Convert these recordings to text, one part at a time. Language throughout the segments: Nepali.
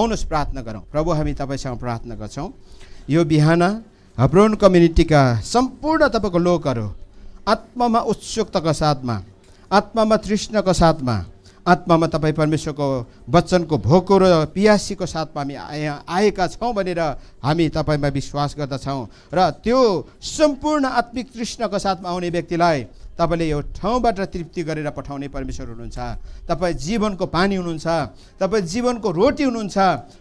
आउनुहोस् प्रार्थना गरौँ प्रभु हामी तपाईँसँग प्रार्थना गर्छौँ यो बिहान हब्रोन कम्युनिटीका सम्पूर्ण तपाईँको लोकहरू आत्मामा उत्सुकताको साथमा आत्मामा तृष्णको साथमा आत्मामा तपाईँ परमेश्वरको वचनको भोको र पियासीको साथमा हामी यहाँ आएका छौँ भनेर हामी तपाईँमा विश्वास गर्दछौँ र त्यो सम्पूर्ण आत्मिक तृष्णको साथमा आउने व्यक्तिलाई तपाईँले यो ठाउँबाट तृप्ति गरेर पठाउने परमेश्वर हुनुहुन्छ तपाईँ जीवनको पानी हुनुहुन्छ तपाईँ जीवनको रोटी हुनुहुन्छ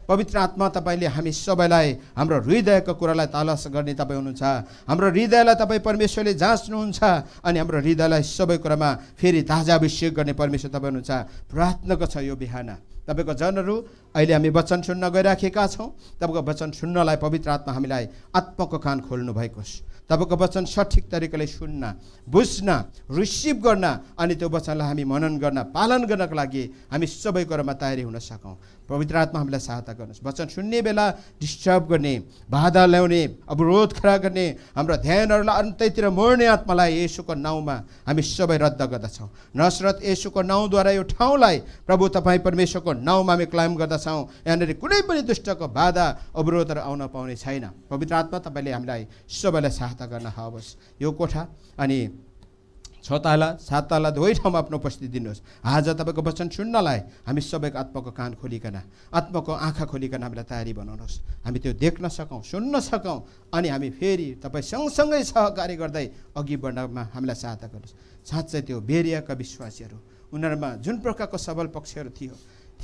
पवित्र आत्मा तपाईँले हामी सबैलाई हाम्रो हृदयको कुरालाई तलास गर्ने तपाईँ हुनुहुन्छ हाम्रो हृदयलाई तपाईँ परमेश्वरले जाँच्नुहुन्छ अनि हाम्रो हृदयलाई सबै कुरामा फेरि ताजाभिषेक गर्ने परमेश्वर तपाईँ हुनुहुन्छ प्रार्थनाको छ यो बिहान तपाईँको जनहरू अहिले हामी वचन सुन्न गइराखेका छौँ तपाईँको वचन सुन्नलाई पवित्र आत्मा हामीलाई आत्मको कान खोल्नु भएको छ तपाईँको वचन सठिक तरिकाले सुन्न बुझ्न रिसिभ गर्न अनि त्यो वचनलाई हामी मनन गर्न पालन गर्नको लागि हामी सबै कुरोमा तयारी हुन सकौँ पवित्र आत्मा हामीलाई सहायता गर्नुहोस् वचन सुन्ने बेला डिस्टर्ब गर्ने बाधा ल्याउने अवरोध खडा गर्ने हाम्रो ध्यानहरूलाई अन्तैतिर मर्ने आत्मालाई यसुको नाउँमा हामी सबै रद्द गर्दछौँ नसरत यसुको नाउँद्वारा यो ठाउँलाई प्रभु तपाईँ परमेश्वरको नाउँमा हामी क्लाइम गर्दछौँ यहाँनिर कुनै पनि दुष्टको बाधा अवरोधहरू आउन पाउने छैन पवित्र आत्मा तपाईँले हामीलाई सबैलाई सहायता गर्न हवस् यो कोठा अनि छ ताला सात ताला दुवै ठाउँमा आफ्नो उपस्थिति दिनुहोस् आज तपाईँको वचन सुन्नलाई हामी सबैको आत्माको कान खोलिकन आत्माको आँखा खोलिकन हामीलाई तयारी बनाउनुहोस् हामी त्यो देख्न सकौँ सुन्न सकौँ अनि हामी फेरि तपाईँ सँगसँगै सहकारी गर्दै अघि बढ्नमा हामीलाई सहायता गर्नुहोस् साँच्चै त्यो बेरियाका विश्वासीहरू उनीहरूमा जुन प्रकारको सबल पक्षहरू थियो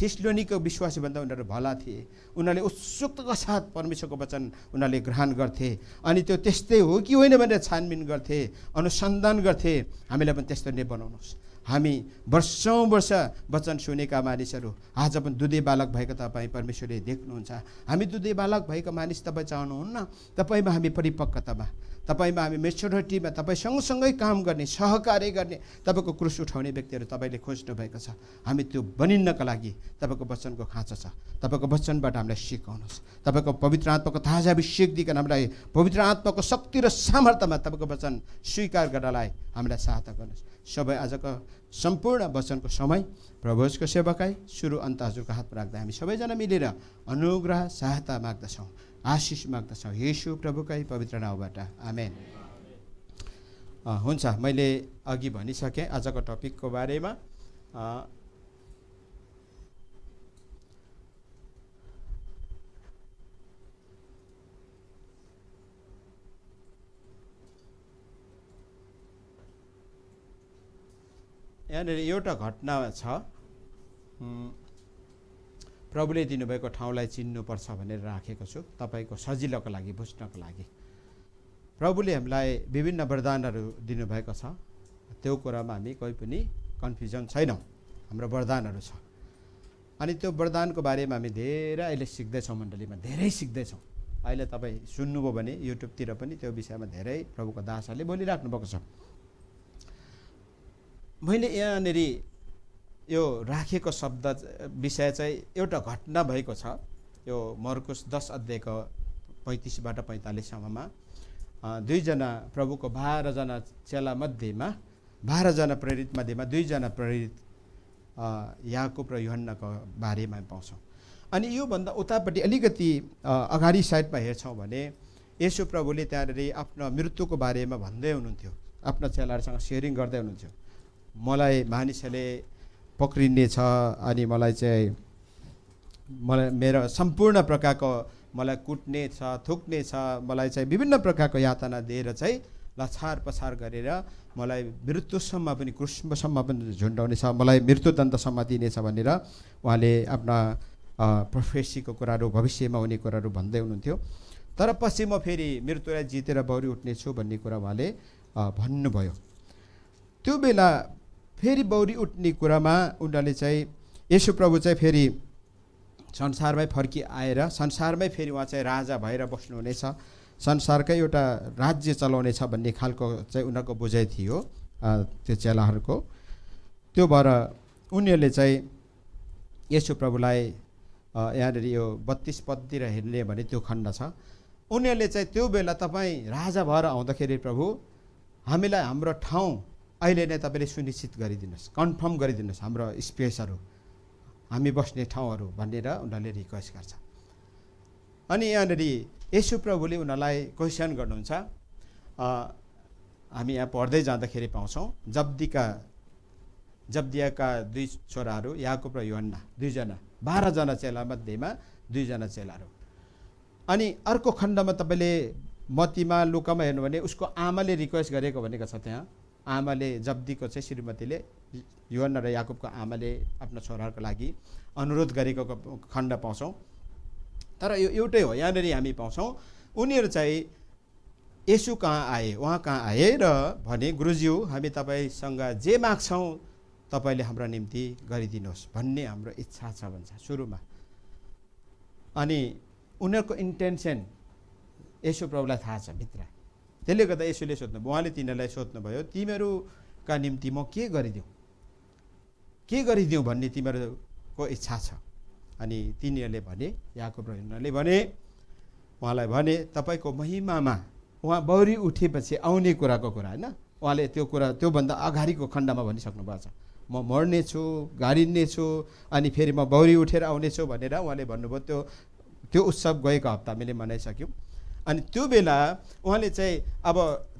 थिस्लोनीको विश्वासी भन्दा उनीहरू भला थिए उनीहरूले उत्सुकताका साथ परमेश्वरको वचन उनीहरूले ग्रहण गर्थे अनि त्यो त्यस्तै हो कि होइन भनेर छानबिन गर्थे अनुसन्धान गर्थे हामीलाई पनि त्यस्तो नै बनाउनुहोस् हामी वर्षौँ वर्ष वचन सुनेका मानिसहरू आज पनि दुधे बालक भएको तपाईँ परमेश्वरले देख्नुहुन्छ हामी दुधे बालक भएको मानिस तपाईँ चाहनुहुन्न तपाईँमा हामी परिपक्वतामा तपाईँमा हामी मेच्योरिटीमा तपाईँ सँगसँगै काम गर्ने सहकार्य गर्ने तपाईँको क्रुस उठाउने व्यक्तिहरू तपाईँले खोज्नुभएको छ हामी त्यो बनिन्नका लागि तपाईँको वचनको खाँचो छ तपाईँको वचनबाट हामीलाई सिकाउनुहोस् तपाईँको पवित्र आत्माको ताजा अभिषेक दिइकन हामीलाई पवित्र आत्माको शक्ति र सामर्थ्यमा तपाईँको वचन स्वीकार गर्नलाई हामीलाई सहायता गर्नुहोस् सबै आजको सम्पूर्ण वचनको समय प्रभुजको सेवाकाई सुरु अन्त हजुरको हातमा राख्दा हामी सबैजना मिलेर अनुग्रह सहायता माग्दछौँ आशिष माग्दछौँ यशु प्रभुकै पवित्र नाउँबाट आमेन हुन्छ मैले अघि भनिसकेँ आजको टपिकको बारेमा यहाँनिर एउटा घटना छ प्रभुले दिनुभएको ठाउँलाई चिन्नुपर्छ भनेर राखेको छु तपाईँको सजिलोको लागि बुझ्नको लागि प्रभुले हामीलाई विभिन्न वरदानहरू दिनुभएको छ त्यो कुरामा हामी कोही पनि कन्फ्युजन छैनौँ हाम्रो वरदानहरू छ अनि त्यो वरदानको बारेमा हामी धेरै अहिले सिक्दैछौँ मण्डलीमा धेरै सिक्दैछौँ अहिले तपाईँ सुन्नुभयो भने युट्युबतिर पनि त्यो विषयमा धेरै प्रभुको दासहरूले बोलिराख्नु भएको छ मैले यहाँनिर यो राखेको शब्द विषय चाहिँ एउटा घटना भएको छ यो मर्कुस दस अध्यायको पैँतिसबाट पैँतालिससम्ममा दुईजना प्रभुको बाह्रजना चेलामध्येमा बाह्रजना प्रेरित मध्येमा दुईजना प्रेरित यहाँको र युहन्नको बारेमा पाउँछौँ अनि योभन्दा उतापट्टि अलिकति अगाडि साइडमा हेर्छौँ भने यसो प्रभुले त्यहाँनिर आफ्नो मृत्युको बारेमा भन्दै हुनुहुन्थ्यो आफ्ना चेलाहरूसँग सेयरिङ गर्दै हुनुहुन्थ्यो मलाई मानिसहरूले पक्रिने छ अनि मलाई चाहिँ मलाई मेरो सम्पूर्ण प्रकारको मलाई कुट्ने छ थुक्ने छ मलाई चाहिँ विभिन्न प्रकारको यातना दिएर चाहिँ लछार पछार गरेर मलाई मृत्युसम्म पनि कृष्णसम्म पनि झुन्डाउनेछ मलाई मृत्युदण्डसम्म दिनेछ भनेर उहाँले आफ्ना प्रोफेसीको कुराहरू भविष्यमा हुने कुराहरू भन्दै हुनुहुन्थ्यो तर पछि म फेरि मृत्युलाई जितेर बौरी उठ्नेछु भन्ने कुरा उहाँले भन्नुभयो त्यो बेला फेरि बौरी उठ्ने कुरामा उनीहरूले चाहिँ यसो प्रभु चाहिँ फेरि संसारमै फर्किआएर संसारमै फेरि उहाँ चाहिँ राजा भएर बस्नुहुनेछ संसारकै एउटा राज्य चलाउनेछ भन्ने खालको चाहिँ उनीहरूको बुझाइ थियो त्यो चेलाहरूको त्यो भएर उनीहरूले चाहिँ यसो प्रभुलाई यहाँनिर यो बत्तिस पदतिर हेर्ने भने त्यो खण्ड छ उनीहरूले चाहिँ त्यो बेला तपाईँ राजा भएर आउँदाखेरि प्रभु हामीलाई हाम्रो ठाउँ अहिले नै तपाईँले सुनिश्चित गरिदिनुहोस् कन्फर्म गरिदिनुहोस् हाम्रो स्पेसहरू हामी बस्ने ठाउँहरू भनेर उनीहरूले रिक्वेस्ट गर्छ अनि यहाँनिर यसु प्रभुले उनीहरूलाई क्वेसन गर्नुहुन्छ हामी यहाँ पढ्दै जाँदाखेरि पाउँछौँ जब्दीका जब्दियाका दुई छोराहरू यहाँको र योहन्ना दुईजना बाह्रजना चेलामध्येमा दुईजना चेलाहरू अनि अर्को खण्डमा तपाईँले मतीमा लुकामा हेर्नु भने उसको आमाले रिक्वेस्ट गरेको भनेको छ त्यहाँ आमाले जब्दीको चाहिँ श्रीमतीले युवन र याकुबको आमाले आफ्नो छोराहरूको लागि अनुरोध गरेको खण्ड पाउँछौँ तर यो एउटै हो यहाँनिर हामी पाउँछौँ उनीहरू चाहिँ यसु कहाँ आए उहाँ कहाँ आए र भने गुरुज्यू हामी तपाईँसँग जे माग्छौँ तपाईँले हाम्रो निम्ति गरिदिनुहोस् भन्ने हाम्रो इच्छा छ भन्छ सुरुमा अनि उनीहरूको इन्टेन्सन यसो प्रभुलाई थाहा छ भित्र त्यसले गर्दा यसोले सोध्नु उहाँले तिनीहरूलाई सोध्नुभयो तिमीहरूका निम्ति म के गरिदिउँ के गरिदिउँ भन्ने तिमीहरूको इच्छा छ अनि तिनीहरूले भने यहाँको र भने उहाँलाई भने तपाईँको महिमामा उहाँ बौरी उठेपछि आउने कुराको कुरा होइन उहाँले त्यो कुरा त्योभन्दा अगाडिको खण्डमा भनिसक्नु भएको छ म मर्नेछु छु अनि फेरि म बौरी उठेर आउनेछु भनेर उहाँले भन्नुभयो त्यो त्यो उत्सव गएको हप्ता मैले मनाइसक्यौँ अनि त्यो बेला उहाँले चाहिँ अब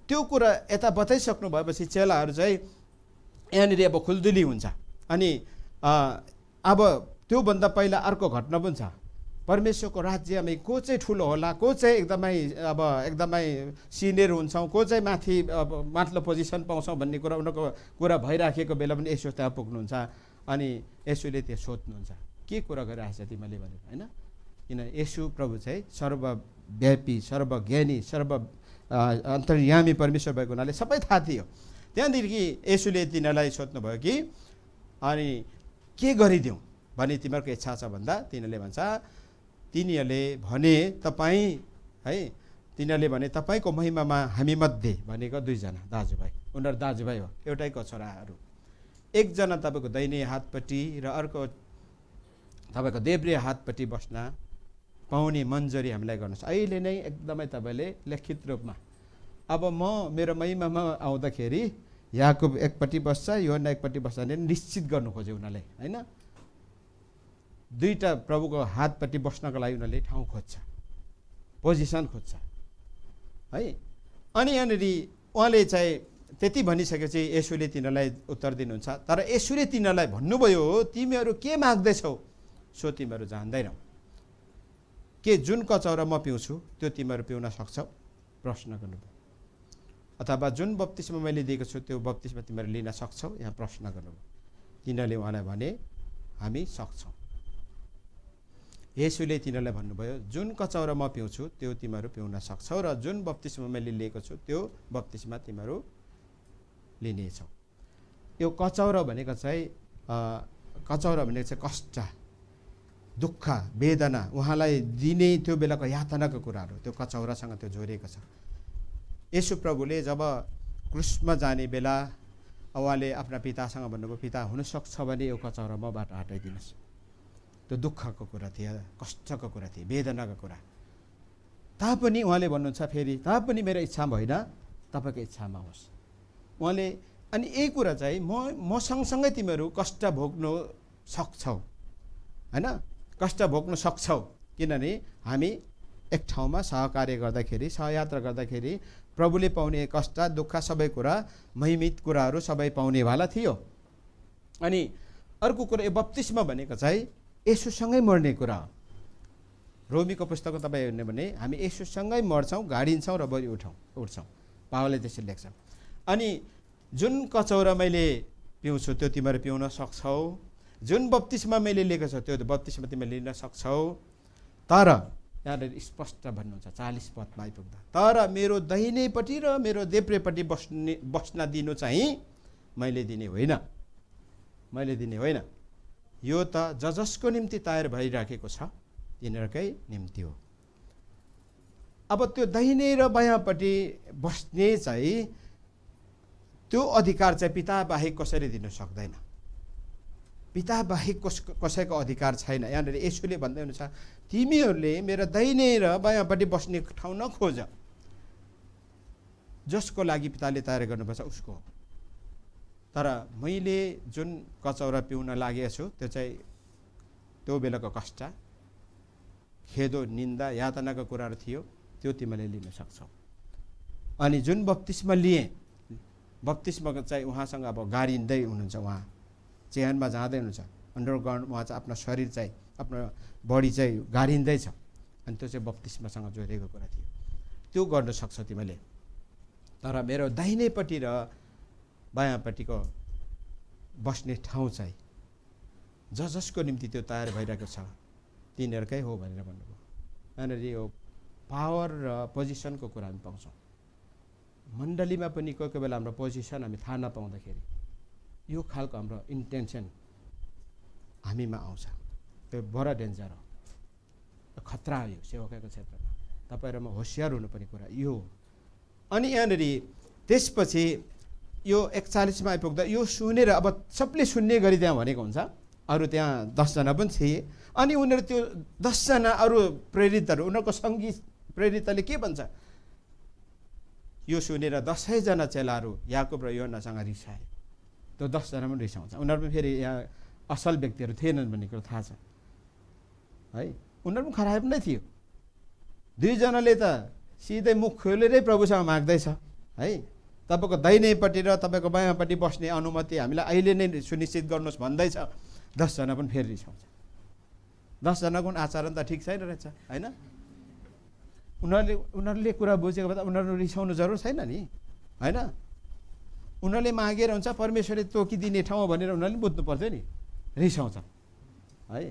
त्यो कुरा यता बताइसक्नु भएपछि चेलाहरू चाहिँ यहाँनिर अब खुल्दुली हुन्छ अनि अब त्योभन्दा पहिला अर्को घटना पनि छ परमेश्वरको राज्यमै को चाहिँ ठुलो होला को चाहिँ एकदमै अब एकदमै सिनियर हुन्छौँ को चाहिँ माथि अब माथिल्लो पोजिसन पाउँछौँ भन्ने कुरा उनीहरूको कुरा भइराखेको बेला पनि यसो त्यहाँ पुग्नुहुन्छ अनि यसोले त्यहाँ सोध्नुहुन्छ के कुरा गरिरहेको छ तिमीले भनेर होइन किन यसु प्रभु चाहिँ सर्वव्यापी सर्वज्ञानी सर्व अन्तर्यामी परमेश्वर भएको हुनाले सबै थाहा थियो त्यहाँदेखि यसुले तिनीहरूलाई सोध्नुभयो कि अनि के गरिदिउँ भने तिमीहरूको इच्छा छ भन्दा तिनीहरूले भन्छ तिनीहरूले भने तपाईँ है तिनीहरूले भने तपाईँको महिमामा हामी मध्ये भनेको दुईजना दाजुभाइ उनीहरू दाजुभाइ हो एउटैको छोराहरू एकजना तपाईँको दैनीय हातपट्टि र अर्को तपाईँको देब्रे हातपट्टि बस्न पाउने मन्जरी हामीलाई गर्नुहोस् अहिले नै एकदमै तपाईँले लिखित रूपमा अब म मेरो महिमामा आउँदाखेरि यहाँको एकपट्टि बस्छ यो न एकपट्टि बस्छ भने निश्चित गर्नु खोज्यो उनीहरूले होइन दुईवटा प्रभुको हातपट्टि बस्नको लागि उनीहरूले ठाउँ खोज्छ पोजिसन खोज्छ है अनि यहाँनिर उहाँले चाहिँ त्यति भनिसकेपछि यसुले तिनीहरूलाई उत्तर दिनुहुन्छ तर यसुले तिनीहरूलाई भन्नुभयो तिमीहरू के माग्दैछौ सो तिमीहरू जान्दैनौ के जुन कचौरा म पिउँछु त्यो तिमीहरू पिउन सक्छौ प्रश्न गर्नुभयो अथवा जुन बत्तिसमा मैले दिएको छु त्यो बत्तिसमा तिमीहरू लिन सक्छौ यहाँ प्रश्न गर्नुभयो तिनीहरूले उहाँलाई भने हामी सक्छौँ यसुले तिनीहरूलाई भन्नुभयो जुन कचौरा म पिउँछु त्यो तिमीहरू पिउन सक्छौ र जुन बत्तिसमा मैले लिएको छु त्यो बत्तिसमा तिमीहरू लिनेछौ यो कचौरा भनेको चाहिँ कचौरा भनेको चाहिँ कष्ट दुःख वेदना उहाँलाई दिने त्यो बेलाको यातनाको कुराहरू त्यो कचौरासँग त्यो जोडिएको छ यसो प्रभुले जब क्रुसमा जाने बेला उहाँले आफ्ना पितासँग भन्नुभयो पिता हुनसक्छ भने यो कचौरा मबाट हटाइदिनुहोस् त्यो दुःखको कुरा थियो कष्टको कुरा थियो वेदनाको कुरा तापनि उहाँले भन्नुहुन्छ फेरि तापनि मेरो इच्छामा होइन तपाईँको इच्छामा होस् उहाँले अनि यही कुरा चाहिँ म म सँगसँगै तिमीहरू कष्ट भोग्नु सक्छौ होइन कष्ट भोग्न सक्छौँ किनभने हामी एक ठाउँमा सहकार्य गर्दाखेरि सहयात्रा गर्दाखेरि प्रभुले पाउने कष्ट दुःख सबै कुरा महिमित कुराहरू सबै पाउनेवाला थियो अनि अर्को कुरा यो बत्तिसमा भनेको चाहिँ यसोसँगै मर्ने कुरा रोमीको पुस्तकमा तपाईँ हेर्ने भने हामी यसोसँगै मर्छौँ गाडिन्छौँ र बरि उठौँ उठ्छौँ पावलले त्यसरी लेख्छ अनि जुन कचौरा मैले पिउँछु त्यो तिमीहरू पिउन सक्छौ जुन बत्तिसमा मैले लिएको छ त्यो बत्तिसमा तिमीले लिन सक्छौ तर यहाँनिर स्पष्ट भन्नुहुन्छ चालिस पदमा आइपुग्दा तर मेरो दहिनेपट्टि र मेरो देब्रेपट्टि बस्ने बस्न दिनु चाहिँ मैले दिने होइन मैले दिने होइन यो त ज जसको निम्ति तयार भइराखेको छ तिनीहरूकै निम्ति हो अब त्यो दहिने र बायाँपट्टि बस्ने चाहिँ त्यो अधिकार चाहिँ पिता बाहेक कसैले दिन सक्दैन पिताबाहेक कस कसैको अधिकार छैन यहाँनिर यसोले भन्दै हुनुहुन्छ तिमीहरूले मेरो दैने र बायाँपट्टि बस्ने ठाउँ नखोज जसको लागि पिताले तयार गर्नुपर्छ उसको तर मैले जुन कचौरा पिउन लागेको छु त्यो चाहिँ त्यो बेलाको कष्ट खेदो निन्दा यातनाको कुराहरू थियो त्यो तिमीले लिन सक्छौ अनि जुन बत्तिसमा लिएँ बत्तिसमा चाहिँ उहाँसँग अब गारिँदै हुनुहुन्छ उहाँ चेहनमा जाँदै हुनुहुन्छ अन्डरग्राउन्ड उहाँ चाहिँ आफ्नो शरीर चाहिँ आफ्नो बडी चाहिँ गाडिँदैछ अनि त्यो चाहिँ बत्तिसमासँग जोडिएको कुरा थियो त्यो गर्न सक्छ तिमीले तर मेरो दाहिनेपट्टि र बायाँपट्टिको बस्ने ठाउँ चाहिँ ज जसको निम्ति त्यो तयार भइरहेको छ तिनीहरूकै हो भनेर भन्नुभयो यहाँनिर यो पावर र पोजिसनको कुरा हामी पाउँछौँ मण्डलीमा पनि कोही कोही बेला हाम्रो पोजिसन हामी थाहा नपाउँदाखेरि यो खालको हाम्रो इन्टेन्सन हामीमा आउँछ त्यो बडा डेन्जर हो खतरा हो यो सेवकको क्षेत्रमा तपाईँहरूमा होसियार हुनुपर्ने कुरा यो हो अनि यहाँनिर त्यसपछि यो एकचालिसमा आइपुग्दा यो सुनेर अब सबले सुन्ने गरी त्यहाँ भनेको हुन्छ अरू त्यहाँ दसजना पनि थिए अनि उनीहरू त्यो दसजना अरू प्रेरितहरू उनीहरूको सङ्गीत प्रेरितले के भन्छ यो सुनेर दसैँजना चेलाहरू याकुब र योनासँग रिसाए त्यो दसजना पनि रिसाउँछ उनीहरू पनि फेरि यहाँ असल व्यक्तिहरू थिएनन् भन्ने कुरो थाहा छ है उनीहरू पनि खराब नै थियो दुईजनाले त सिधै मुख खोलेरै प्रभुसँग माग्दैछ है तपाईँको दैनैपट्टि र तपाईँको बायाँपट्टि बस्ने अनुमति हामीलाई अहिले नै सुनिश्चित गर्नुहोस् भन्दैछ दसजना पनि फेरि रिसाउँछ दसजनाको पनि आचरण त ठिक छैन रहेछ होइन उनीहरूले उनीहरूले कुरा बुझेको भए त उनीहरू रिसाउनु जरुर छैन नि होइन उनीहरूले मागेर हुन्छ परमेश्वरले तोकिदिने ठाउँ भनेर उनीहरूले बुझ्नु पर्थ्यो नि रिसाउँछ है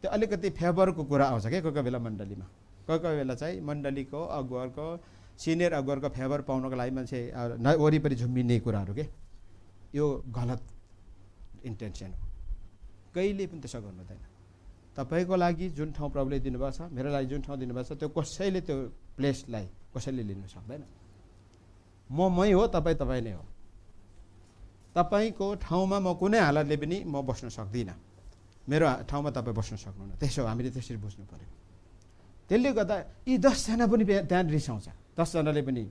त्यो अलिकति फेभरको कुरा आउँछ क्या कोही कोही बेला मण्डलीमा कोही कोही बेला चाहिँ मण्डलीको अगुवाको सिनियर अगुवाको फेभर पाउनको लागि मान्छे न वरिपरि झुम्बिने कुराहरू के यो गलत इन्टेन्सन हो कहिले पनि त्यसो गर्नु हुँदैन तपाईँको लागि जुन ठाउँ प्रभुले दिनुभएको छ मेरो लागि जुन ठाउँ दिनुभएको छ त्यो कसैले त्यो प्लेसलाई कसैले लिनु सक्दैन म हो तपाईँ तपाईँ नै हो तपाईँको ठाउँमा म कुनै हालतले पनि म बस्न सक्दिनँ मेरो ठाउँमा तपाईँ बस्न सक्नुहुन्न त्यसो हामीले त्यसरी बुझ्नु पऱ्यो त्यसले गर्दा यी दसजना पनि त्यहाँ रिसाउँछ दसजनाले पनि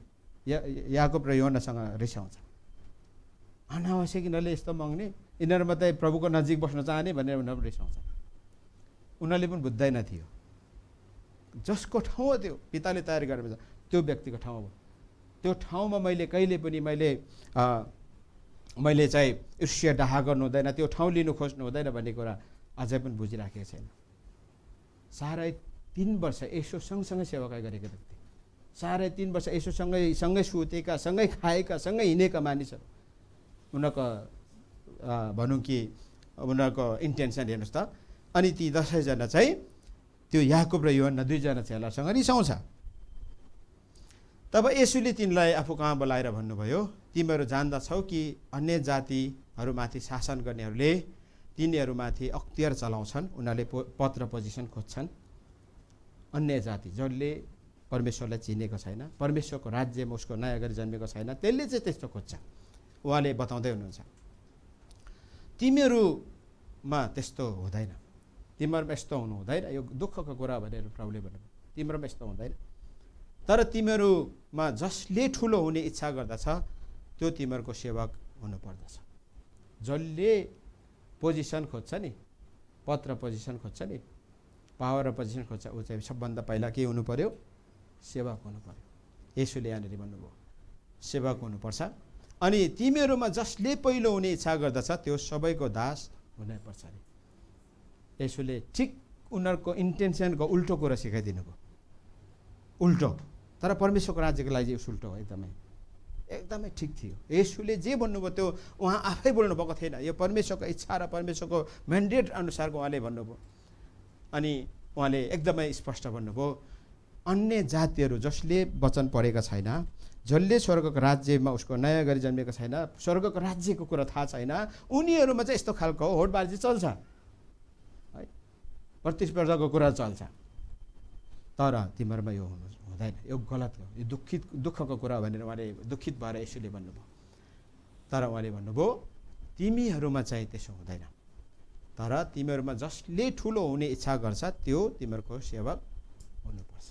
या याकुब र योनासँग रिसाउँछ अनावश्यक यिनीहरूले यस्तो मग्ने यिनीहरू मात्रै प्रभुको नजिक बस्न चाहने भनेर उनीहरू रिसाउँछ उनीहरूले पनि बुझ्दैन थियो जसको ठाउँ हो त्यो पिताले तयार गरेर त्यो व्यक्तिको ठाउँ हो त्यो ठाउँमा मैले कहिले पनि मैले मैले चाहिँ ईर्ष्य डाहा गर्नु हुँदैन त्यो ठाउँ लिनु खोज्नु हुँदैन भन्ने कुरा अझै पनि बुझिराखेको छैन साह्रै तिन वर्ष यसो सँगसँगै सेवाका गरेको व्यक्ति साह्रै तिन वर्ष यसो सँगै सँगै सुतेका सँगै खाएका सँगै हिँडेका मानिसहरू उनीहरूको भनौँ कि उनीहरूको इन्टेन्सन हेर्नुहोस् त अनि ती दसैँजना चाहिँ त्यो याकुब र योहन्ना दुईजना चेलासँग रिसाउँछ तब यसुले तिनलाई आफू कहाँ बोलाएर भन्नुभयो तिमीहरू जान्दछौ कि अन्य जातिहरूमाथि शासन गर्नेहरूले तिनीहरूमाथि अख्तियार चलाउँछन् उनीहरूले पो पत्र पोजिसन खोज्छन् अन्य जाति जसले परमेश्वरलाई चिनेको छैन परमेश्वरको राज्यमा उसको नयाँ गरी जन्मेको छैन त्यसले चाहिँ त्यस्तो खोज्छ उहाँले बताउँदै हुनुहुन्छ तिमीहरूमा त्यस्तो हुँदैन तिमीहरूमा यस्तो हुनु हुँदैन यो दुःखको कुरा भनेर प्रभुले भन्नुभयो तिम्रोमा यस्तो हुँदैन तर तिमीहरूमा जसले ठुलो हुने इच्छा गर्दछ त्यो तिमीहरूको सेवक हुनुपर्दछ जसले पोजिसन खोज्छ नि पत्र पोजिसन खोज्छ नि पावर र पोजिसन खोज्छ ऊ चाहिँ सबभन्दा पहिला के हुनु पऱ्यो सेवक हुनु पऱ्यो यसोले यहाँनिर भन्नुभयो सेवक हुनुपर्छ अनि तिमीहरूमा जसले पहिलो हुने इच्छा गर्दछ त्यो सबैको दास हुनैपर्छ अरे यसोले ठिक उनीहरूको इन्टेन्सनको उल्टो सिकाइदिनु सिकाइदिनुभयो उल्टो तर परमेश्वरको राज्यको लागि उस उल्टो हो एकदमै एकदमै ठिक थियो यसुले जे भन्नुभयो त्यो उहाँ आफै बोल्नुभएको थिएन यो परमेश्वरको इच्छा र परमेश्वरको म्यान्डेट अनुसारको उहाँले भन्नुभयो अनि उहाँले एकदमै स्पष्ट भन्नुभयो अन्य जातिहरू जसले वचन पढेका छैन जसले स्वर्गको राज्यमा उसको नयाँ गरी जन्मेको छैन स्वर्गको राज्यको कुरा थाहा छैन उनीहरूमा चाहिँ यस्तो खालको होडबाजी चल्छ है प्रतिस्पर्धाको कुरा चल्छ तर तिमीहरूमा यो हुनु हुँदैन यो गलत हो यो दुःखित दुःखको कुरा भनेर उहाँले दुःखित भएर यसोले भन्नुभयो तर उहाँले भन्नुभयो तिमीहरूमा चाहिँ त्यसो हुँदैन तर तिमीहरूमा जसले ठुलो हुने इच्छा गर्छ त्यो तिमीहरूको सेवक हुनुपर्छ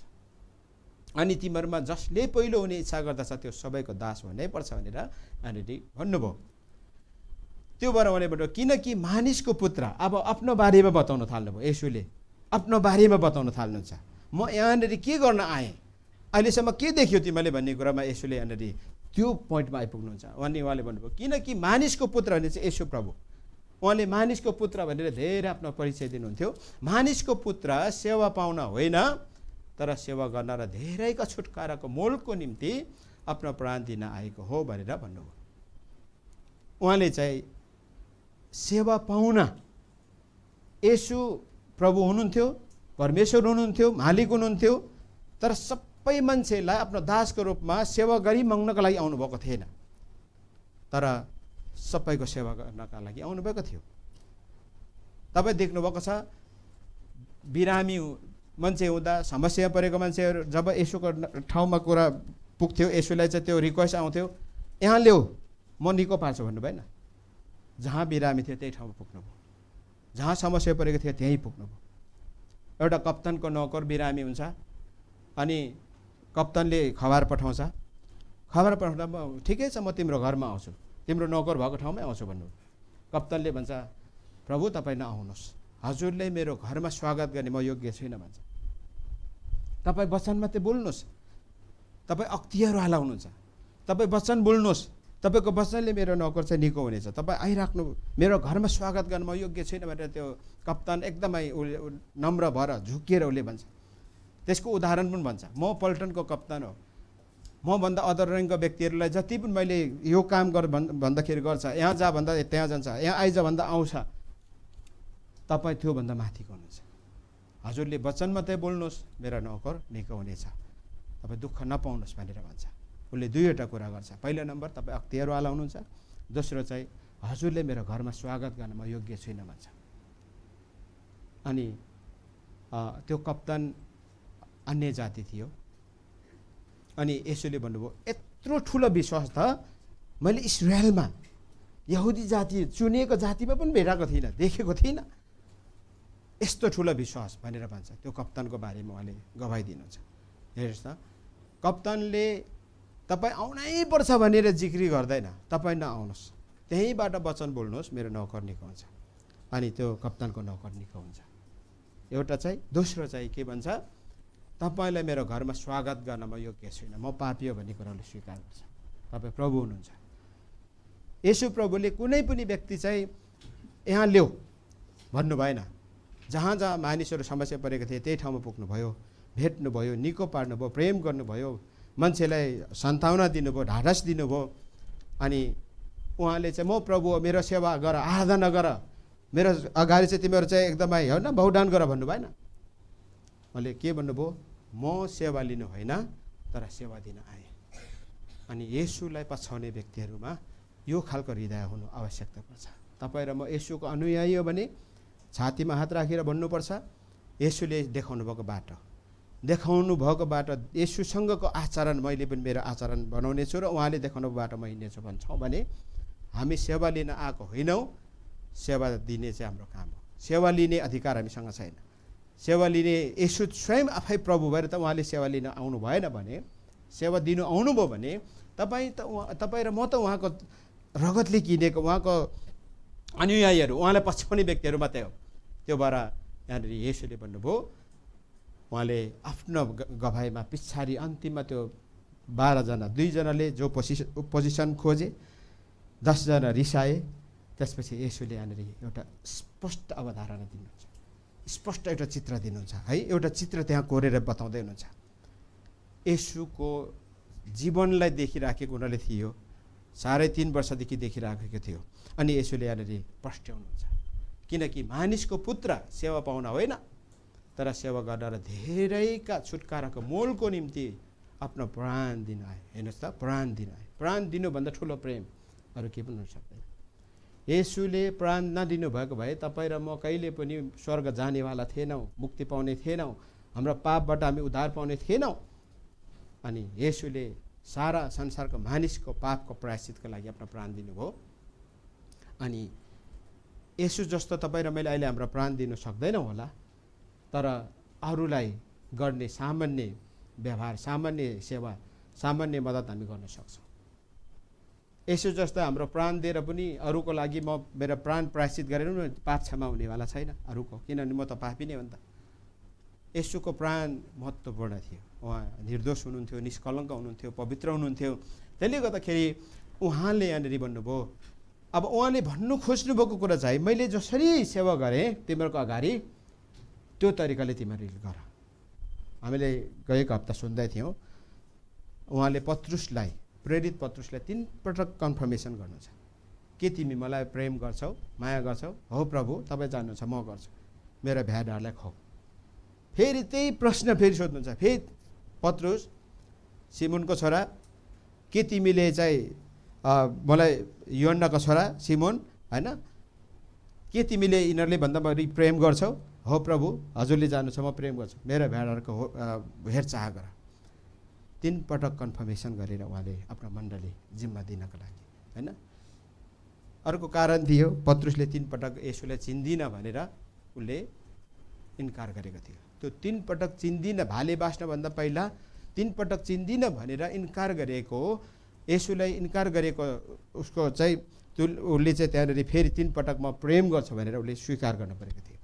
अनि तिमीहरूमा जसले पहिलो हुने इच्छा गर्दछ त्यो सबैको दास हुनै पर्छ भनेर यहाँनिर भन्नुभयो त्यो भएर उहाँले भन्नुभयो किनकि मानिसको पुत्र अब आफ्नो बारेमा बताउन थाल्नुभयो यसोले आफ्नो बारेमा बताउन थाल्नुहुन्छ म यहाँनिर के गर्न आएँ अहिलेसम्म के देखियो तिमीले भन्ने कुरामा यसुले यहाँनिर त्यो पोइन्टमा आइपुग्नुहुन्छ भन्ने उहाँले भन्नुभयो किनकि मानिसको पुत्र भने चाहिँ यसो प्रभु उहाँले मानिसको पुत्र भनेर धेरै आफ्नो परिचय दिनुहुन्थ्यो मानिसको पुत्र सेवा पाउन होइन तर सेवा गर्न र धेरैका छुटकाराको मोलको निम्ति आफ्नो प्राण दिन आएको हो भनेर भन्नुभयो उहाँले चाहिँ सेवा पाउन यसु प्रभु हुनुहुन्थ्यो परमेश्वर हुनुहुन्थ्यो मालिक हुनुहुन्थ्यो तर सब सबै मान्छेलाई आफ्नो दासको रूपमा सेवा गरी माग्नको लागि आउनुभएको थिएन तर सबैको सेवा गर्नका लागि आउनुभएको थियो तपाईँ देख्नुभएको छ बिरामी मान्छे हुँदा समस्या परेको मान्छेहरू जब यसोको ठाउँमा कुरा पुग्थ्यो यसोलाई चाहिँ त्यो रिक्वेस्ट आउँथ्यो यहाँ ल्याऊ म निको पार्छु भन्नुभएन जहाँ बिरामी थियो त्यही ठाउँमा पुग्नुभयो जहाँ समस्या परेको थियो त्यहीँ पुग्नुभयो एउटा कप्तानको नोकर बिरामी हुन्छ अनि कप्तानले खबर पठाउँछ खबर पठाउँदा म ठिकै छ म तिम्रो घरमा आउँछु तिम्रो नोकर भएको ठाउँमै आउँछु भन्नु कप्तानले भन्छ प्रभु तपाईँ नआउनुहोस् हजुरले मेरो घरमा स्वागत गर्ने म योग्य छुइनँ भन्छ तपाईँ वचन मात्रै बोल्नुहोस् तपाईँ अख्तियार हुनुहुन्छ तपाईँ वचन बोल्नुहोस् तपाईँको वचनले मेरो नौकर चाहिँ निको हुनेछ तपाईँ आइराख्नु मेरो घरमा स्वागत गर्न म योग्य छुइनँ भनेर त्यो कप्तान एकदमै उसले नम्र भएर झुकिएर उसले भन्छ त्यसको उदाहरण पनि भन्छ म पल्टनको कप्तान हो मभन्दा अदर रङ्गको व्यक्तिहरूलाई जति पनि मैले यो काम गर भन्दाखेरि गर्छ यहाँ जा भन्दा त्यहाँ जान्छ यहाँ आइज भन्दा आउँछ तपाईँ त्योभन्दा माथिको हुनुहुन्छ हजुरले वचन मात्रै बोल्नुहोस् मेरा नोकर निको हुनेछ तपाईँ दुःख नपाउनुहोस् भनेर भन्छ उसले दुईवटा कुरा गर्छ पहिलो नम्बर तपाईँ अख्तियारवाला हुनुहुन्छ दोस्रो चाहिँ हजुरले मेरो घरमा स्वागत गर्न म योग्य छुइनँ भन्छ अनि त्यो कप्तान अन्य जाति थियो अनि यसोले भन्नुभयो यत्रो ठुलो विश्वास त मैले इसरायलमा यहुदी जाति चुनिएको जातिमा पनि भेटाएको थिइनँ देखेको थिइनँ यस्तो ठुलो विश्वास भनेर भन्छ त्यो कप्तानको बारेमा उहाँले गवाई दिनुहुन्छ हेर्नुहोस् त कप्तानले तपाईँ आउनै पर्छ भनेर जिक्री गर्दैन तपाईँ नआउनुहोस् त्यहीँबाट वचन बोल्नुहोस् मेरो नौकर्नीको हुन्छ अनि त्यो कप्तानको नौकर्नीको हुन्छ एउटा चाहिँ दोस्रो चाहिँ के भन्छ तपाईँलाई मेरो घरमा स्वागत गर्न म योग्य छुइनँ म पापी हो भन्ने कुराले स्वीकार गर्छ तपाईँ प्रभु हुनुहुन्छ यसो प्रभुले कुनै पनि व्यक्ति चाहिँ यहाँ ल्याऊ भन्नु भएन जहाँ जहाँ मानिसहरू समस्या परेको थिए त्यही ठाउँमा पुग्नुभयो भेट्नुभयो निको पार्नुभयो प्रेम गर्नुभयो मान्छेलाई सन्तावना दिनुभयो ढाडस दिनुभयो अनि उहाँले चाहिँ म प्रभु मेरो सेवा गर आराधना गर मेरो अगाडि चाहिँ तिमीहरू चाहिँ एकदमै होइन बहुडान गर भन्नु भएन उहाँले के भन्नुभयो म सेवा लिनु होइन तर सेवा दिन आएँ अनि यसुलाई पछ्याउने व्यक्तिहरूमा यो खालको हृदय हुनु आवश्यकता पर्छ तपाईँ र म यसुको अनुयायी हो भने छातीमा हात राखेर भन्नुपर्छ यसुले देखाउनु भएको बाटो देखाउनु भएको बाटो यसुसँगको आचरण मैले पनि मेरो आचरण बनाउने छु र उहाँले देखाउनु बाटो म हिँड्नेछु भन्छौँ भने हामी सेवा लिन आएको होइनौँ सेवा दिने चाहिँ हाम्रो काम हो सेवा लिने अधिकार हामीसँग छैन सेवा लिने यसो स्वयं आफै प्रभु भएर त उहाँले सेवा लिन आउनु भएन भने सेवा दिनु आउनुभयो भने तपाईँ त उहाँ तपाईँ र म त उहाँको रगतले किनेको उहाँको अनुयायीहरू उहाँलाई पछ्याउने व्यक्तिहरू मात्रै हो त्यो भएर यहाँनिर यसोले भन्नुभयो उहाँले आफ्नो गभाइमा पछाडि अन्तिममा त्यो बाह्रजना दुईजनाले जो पोसिसन पोजिसन खोजे दसजना रिसाए त्यसपछि यसोले यहाँनिर एउटा स्पष्ट अवधारणा दिनुहुन्छ स्पष्ट एउटा चित्र दिनुहुन्छ है एउटा चित्र त्यहाँ कोरेर बताउँदै हुनुहुन्छ यसुको जीवनलाई देखिराखेको उनीहरूले थियो साढे तिन वर्षदेखि देखिराखेको थियो अनि यसुले यहाँनिर पस्ट्याउनुहुन्छ किनकि मानिसको पुत्र सेवा पाउन होइन तर सेवा गर्न र धेरैका छुटकाराको मोलको निम्ति आफ्नो प्राण दिन आए हेर्नुहोस् त प्राण दिन आए प्राण दिनुभन्दा ठुलो प्रेम अरू के पनि हुन सक्दैन यसुले प्राण नदिनुभएको भए तपाईँ र म कहिले पनि स्वर्ग जानेवाला थिएनौँ मुक्ति पाउने थिएनौँ हाम्रो पापबाट हामी उद्धार पाउने थिएनौँ अनि यसुले सारा संसारको मानिसको पापको प्रायश्चितको लागि आफ्नो प्राण दिनुभयो अनि यसु जस्तो तपाईँ र मैले अहिले हाम्रो प्राण दिनु सक्दैनौँ होला तर अरूलाई गर्ने सामान्य व्यवहार सामान्य सेवा सामान्य मद्दत हामी गर्न सक्छौँ यसो जस्तो हाम्रो प्राण दिएर पनि अरूको लागि म मेरो प्राण प्रायश्चित गरेर पनि पाप क्षमा हुनेवाला छैन अरूको किनभने म त पापी नै हो नि त यसोको प्राण महत्त्वपूर्ण थियो उहाँ निर्दोष हुनुहुन्थ्यो निष्कलङ्क हुनुहुन्थ्यो पवित्र हुनुहुन्थ्यो त्यसले गर्दाखेरि उहाँले यहाँनिर भन्नुभयो अब उहाँले भन्नु खोज्नुभएको कुरा चाहिँ मैले जसरी सेवा गरेँ तिमीहरूको अगाडि त्यो तरिकाले तिमीहरूले गर हामीले गएको हप्ता सुन्दै थियौँ उहाँले पत्रुसलाई प्रेरित पत्रुसलाई तिन पटक कन्फर्मेसन गर्नु छ के तिमी मलाई प्रेम गर्छौ माया गर्छौ हो प्रभु तपाईँ जानुहुन्छ म गर्छु मेरो भ्याडाहरूलाई खो फेरि त्यही प्रश्न फेरि सोध्नुहुन्छ फेरि पत्रुस सिमुनको छोरा के तिमीले चाहिँ मलाई योन्नको छोरा सिमुन होइन के तिमीले यिनीहरूले भन्दा बढी प्रेम गर्छौ हो प्रभु हजुरले जानु छ म प्रेम गर्छु मेरो भ्याडहरूको हो हेरचाह गर तिन पटक कन्फर्मेसन गरेर उहाँले आफ्नो मण्डली जिम्मा दिनको लागि होइन अर्को कारण थियो पत्रुसले तिन पटक यसोलाई चिन्दिनँ भनेर उसले इन्कार गरेको थियो त्यो तिन पटक चिन्दिनँ भाले बाँच्नभन्दा पहिला तिन पटक चिन्दिनँ भनेर इन्कार गरेको हो इन्कार गरेको उसको चाहिँ त्यो उसले चाहिँ त्यहाँनिर फेरि तिन पटकमा प्रेम गर्छ भनेर उसले स्वीकार गर्नु परेको थियो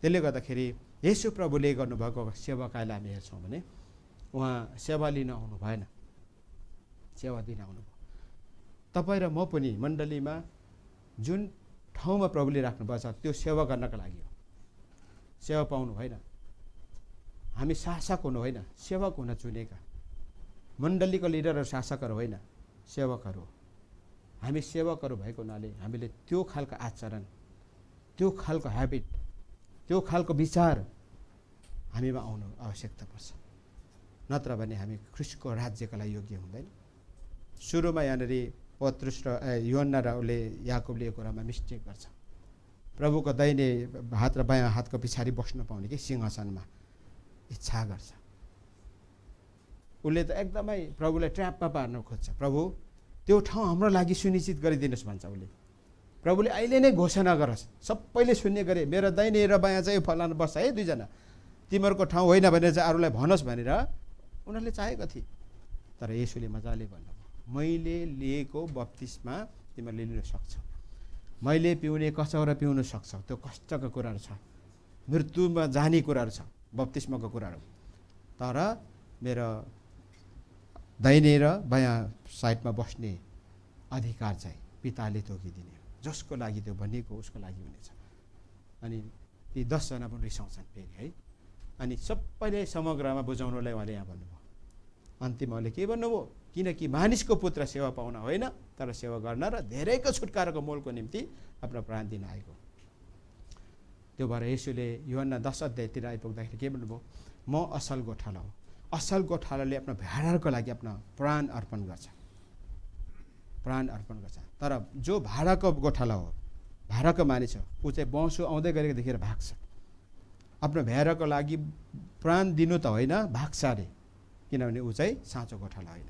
त्यसले गर्दाखेरि यसो प्रभुले गर्नुभएको सेवाकालाई हामी हेर्छौँ भने उहाँ सेवा लिन आउनु भएन सेवा दिन आउनुभयो तपाईँ र म पनि मण्डलीमा जुन ठाउँमा प्रभुले छ त्यो सेवा गर्नका लागि हो सेवा पाउनु भएन हामी शासक हुनु होइन सेवक हुन चुनेका मण्डलीको लिडर र शासकहरू होइन सेवकहरू हामी सेवकहरू भएको हुनाले हामीले त्यो खालको आचरण त्यो खालको ह्याबिट त्यो खालको विचार हामीमा आउनु आवश्यकता पर्छ नत्र भने हामी ख्रिस्टको राज्यको लागि योग्य हुँदैन सुरुमा यहाँनिर पत्रुस र योन्ना र उसले याकुबले यो कुरामा मिस्टेक गर्छ प्रभुको दैने हात र बायाँ हातको पछाडि बस्न पाउने कि सिंहासनमा इच्छा गर्छ उसले त एकदमै प्रभुलाई ट्र्यापमा पार्न खोज्छ प्रभु त्यो ठाउँ हाम्रो लागि सुनिश्चित गरिदिनुहोस् भन्छ उसले प्रभुले अहिले नै घोषणा गरोस् सबैले सुन्ने गरे मेरो दैने र बायाँ चाहिँ फलानु बस्छ है दुईजना तिमीहरूको ठाउँ होइन भनेर चाहिँ अरूलाई भनोस् भनेर उनीहरूले चाहेको थिए तर यसोले मजाले भन्नुभयो मैले लिएको बत्तिसमा तिमीहरूले लिन सक्छौ मैले पिउने कचौरा पिउन सक्छौ त्यो कष्टको कुराहरू छ मृत्युमा जाने कुराहरू छ बत्तिसमाको कुराहरू तर मेरो दाहिने र बायाँ साइडमा बस्ने अधिकार चाहिँ पिताले तोकिदिने जसको लागि त्यो भनिएको उसको लागि हुनेछ अनि ती दसजना पनि रिसाउँछन् फेरि है अनि सबैले समग्रमा बुझाउनुलाई उहाँले यहाँ भन्नु अन्तिममा उसले के भन्नुभयो किनकि मानिसको पुत्र सेवा पाउन होइन तर सेवा गर्न र धेरैको छुटकाराको मोलको निम्ति आफ्नो प्राण दिन आएको त्यो भएर यसुले योभन्दा दश अध्यायतिर आइपुग्दाखेरि के भन्नुभयो म असल गोठाला हो असल गोठालाले आफ्नो भाडाहरूको लागि आफ्नो प्राण अर्पण गर्छ प्राण अर्पण गर्छ तर जो भाडाको गोठाला हो भाडाको मानिस हो ऊ चाहिँ बाउँसु आउँदै गरेको देखेर भाग्छ आफ्नो भेडाको लागि प्राण दिनु त होइन भाग्छ अरे किनभने ऊ चाहिँ साँचो गोठाला होइन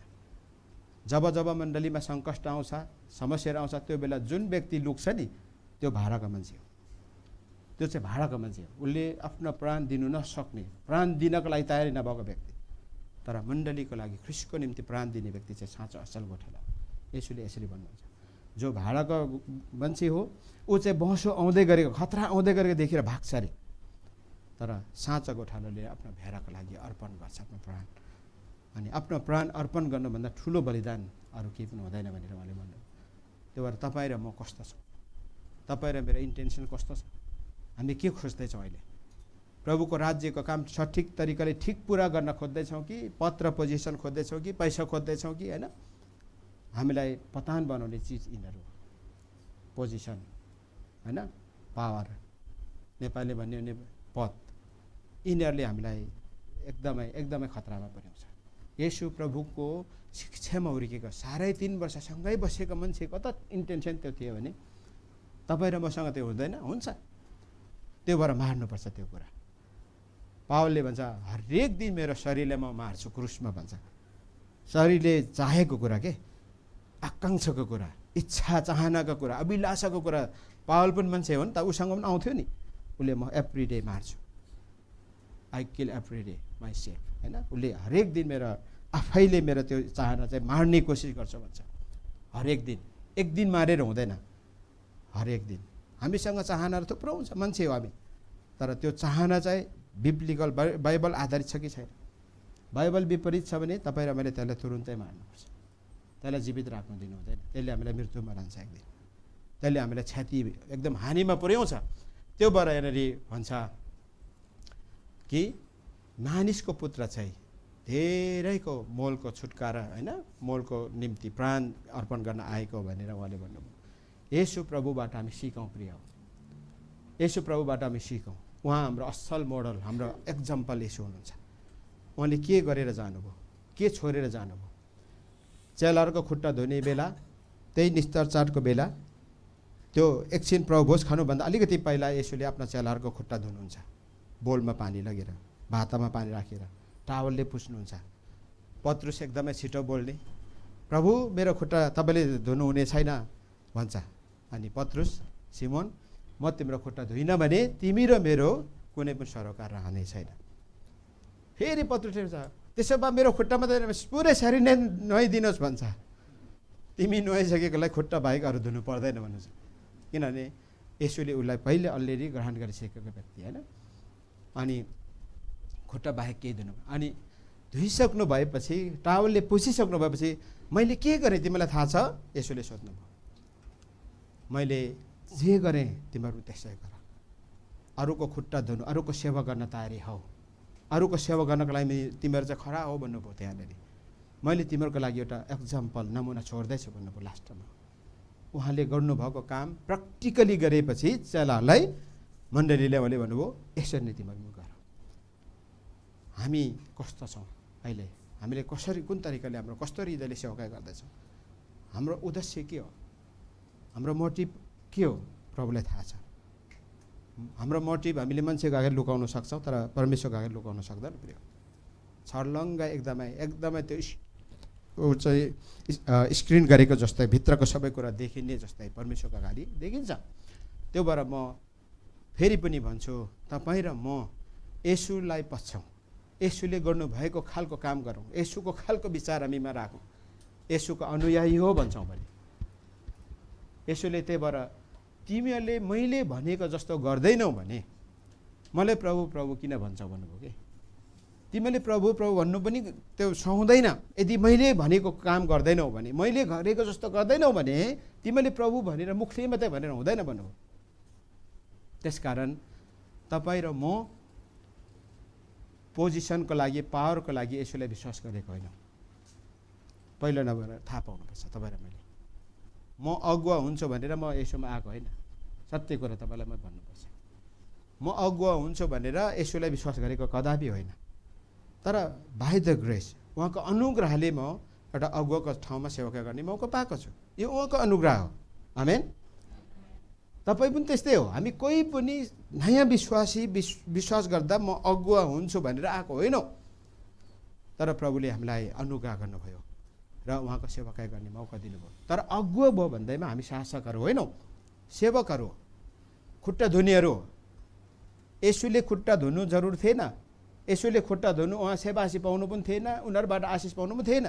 जब जब मण्डलीमा सङ्कष्ट आउँछ समस्याहरू आउँछ त्यो बेला जुन व्यक्ति लुक्छ नि त्यो भाडाको मान्छे हो त्यो चाहिँ भाडाको मान्छे हो उसले आफ्नो प्राण दिनु नसक्ने प्राण दिनको लागि तयारी नभएको व्यक्ति तर मण्डलीको लागि ख्रिसको निम्ति प्राण दिने व्यक्ति चाहिँ साँचो असल गोठाला यसोले यसरी भन्नुहुन्छ जो भाडाको मान्छे हो ऊ चाहिँ बहसो आउँदै गरेको खतरा आउँदै गरेको देखेर भाग्छ अरे तर साँचो गोठालोले आफ्नो भेडाको लागि अर्पण गर्छ आफ्नो प्राण अनि आफ्नो प्राण अर्पण गर्नुभन्दा ठुलो बलिदान अरू केही पनि हुँदैन भनेर उहाँले भन्नु त्यो भएर तपाईँ र म कस्तो छ तपाईँ र मेरो इन्टेन्सन कस्तो छ हामी के खोज्दैछौँ अहिले प्रभुको राज्यको काम सठिक तरिकाले ठिक पुरा गर्न खोज्दैछौँ कि पत्र र पोजिसन खोज्दैछौँ कि पैसा खोज्दैछौँ कि होइन हामीलाई पतान बनाउने चिज यिनीहरू पोजिसन होइन पावर नेपाली भन्ने पद यिनीहरूले हामीलाई एकदमै एकदमै खतरामा पुऱ्याउँछ यसु प्रभुको शिक्षामा हुर्केको साढे तिन वर्षसँगै बसेको मान्छे कता इन्टेन्सन त्यो थियो भने तपाईँ र मसँग त्यो हुँदैन हुन्छ त्यो भएर मार्नुपर्छ त्यो कुरा पावलले भन्छ हरेक दिन मेरो शरीरले म मार्छु क्रुसमा भन्छ शरीरले चाहेको कुरा के आकाङ्क्षाको कुरा इच्छा चाहनाको कुरा अभिलाषाको कुरा पावल पनि मान्छे हो नि त उसँग पनि आउँथ्यो नि उसले म एभ्री डे मार्छु I kill every day myself होइन उसले हरेक दिन मेरो आफैले मेरो त्यो चाहना चाहिँ मार्ने कोसिस गर्छ भन्छ हरेक दिन एक दिन मारेर हुँदैन हरेक दिन हामीसँग चाहनाहरू थुप्रो हुन्छ मान्छे हो हामी तर त्यो चाहना चाहिँ बिब्लिकल बाइबल आधारित छ कि छैन बाइबल विपरीत छ भने तपाईँ र मैले त्यसलाई तुरुन्तै मार्नुपर्छ त्यसलाई जीवित राख्नु दिनु हुँदैन त्यसले हामीलाई मृत्युमा लान्छ एक दिन त्यसले हामीलाई क्षति एकदम हानिमा पुर्याउँछ त्यो भएर यहाँनिर भन्छ कि मानिसको पुत्र चाहिँ धेरैको मोलको छुटकारा होइन मोलको निम्ति प्राण अर्पण गर्न आएको भनेर उहाँले भन्नुभयो यसो प्रभुबाट हामी सिकौँ प्रिय हो यसो प्रभुबाट हामी सिकौँ उहाँ हाम्रो असल मोडल हाम्रो एक्जाम्पल यसो हुनुहुन्छ उहाँले के गरेर जानुभयो के छोडेर जानुभयो चेलाहरूको खुट्टा धुने बेला त्यही निस्तरचाटको बेला त्यो एकछिन प्रभु भोज खानुभन्दा अलिकति पहिला यसोले आफ्ना चेलाहरूको खुट्टा धुनुहुन्छ बोलमा पानी लगेर भातामा पानी राखेर टावलले पुस्नुहुन्छ पत्रुस एकदमै छिटो बोल्ने प्रभु मेरो खुट्टा तपाईँले धुनुहुने छैन भन्छ अनि पत्रुस सिमोन म तिम्रो खुट्टा धुइनँ भने तिमी र मेरो कुनै पनि सरोकार रहने छैन फेरि छ त्यसो भए मेरो खुट्टामा त पुरै शरीर नै नुहाइदिनुहोस् भन्छ तिमी नुहाइसकेकोलाई खुट्टा बाहेक अरू धुनु पर्दैन भन्नुहोस् किनभने यसोले उसलाई पहिले अलरेडी ग्रहण गरिसकेको व्यक्ति होइन अनि खुट्टा बाहेक केही दिनु अनि धुइसक्नु भएपछि टावलले पुसिसक्नु भएपछि मैले के गरेँ तिमीलाई थाहा छ यसोले भयो मैले जे गरेँ तिमीहरू त्यसै गर अरूको खुट्टा धुनु अरूको सेवा गर्न तयारी हौ अरूको सेवा गर्नको लागि तिमीहरू चाहिँ खरा हो भन्नुभयो त्यहाँनिर मैले तिमीहरूको लागि एउटा एक्जाम्पल नमुना छोड्दैछु भन्नुभयो लास्टमा उहाँले गर्नुभएको काम प्र्याक्टिकली गरेपछि चेलाहरूलाई मण्डलीले उहाँले भन्नुभयो यसरी नै तिमीहरू हामी कस्तो छौँ अहिले हामीले कसरी कुन तरिकाले हाम्रो कस्तो हृदयले सेवा गर्दैछौँ हाम्रो उद्देश्य के हो हाम्रो मोटिभ के हो प्रभुलाई थाहा छ हाम्रो मोटिभ हामीले मान्छेको अगाडि लुकाउन सक्छौँ तर परमेश्वरको अगाडि लुकाउन सक्दैन प्रिय छर्लङ्ग एकदमै एकदमै त्यो ऊ चाहिँ स्क्रिन गरेको जस्तै भित्रको सबै कुरा देखिने जस्तै परमेश्वरको अगाडि देखिन्छ त्यो भएर म फेरि पनि भन्छु तपाईँ र म यसुलाई पछ्याउँ यसुले गर्नुभएको खालको काम गरौँ यसुको खालको विचार हामीमा राखौँ यसुको अनुयायी हो भन्छौँ भने यसुले त्यही भएर तिमीहरूले मैले भनेको जस्तो गर्दैनौ भने मलाई प्रभु प्रभु किन भन्छौ भन्नुभयो कि तिमीले प्रभु प्रभु भन्नु पनि त्यो सुहाउँदैन यदि मैले भनेको काम गर्दैनौ भने मैले गरेको जस्तो गर्दैनौ भने तिमीले प्रभु भनेर मुखले मात्रै भनेर हुँदैन भन्नुभयो त्यसकारण तपाईँ र म पोजिसनको लागि पावरको लागि यसोलाई विश्वास गरेको होइन पहिलो नभएर थाहा पाउनुपर्छ तपाईँलाई मैले म अगुवा हुन्छु भनेर म यसोमा आएको होइन सत्य कुरा तपाईँलाई म भन्नुपर्छ म अगुवा हुन्छु भनेर यसोलाई विश्वास गरेको कदापि होइन तर बाई द ग्रेस उहाँको अनुग्रहले म एउटा अगुवाको ठाउँमा सेवा गर्ने मौका पाएको छु यो उहाँको अनुग्रह हो आमेन तपाईँ पनि त्यस्तै हो हामी कोही पनि नयाँ विश्वासी विश्वास गर्दा म अगुवा हुन्छु भनेर आएको होइनौँ तर प्रभुले हामीलाई अनुग्रह गर्नुभयो र उहाँको सेवाकाई गर्ने मौका दिनुभयो तर अगुवा भयो भन्दैमा हामी शासकहरू होइनौँ सेवकहरू खुट्टा धुनेहरू यसुले खुट्टा धुनु जरुर थिएन यसुले खुट्टा धुनु उहाँ सेवासी पाउनु पनि थिएन उनीहरूबाट आशिष पाउनु पनि थिएन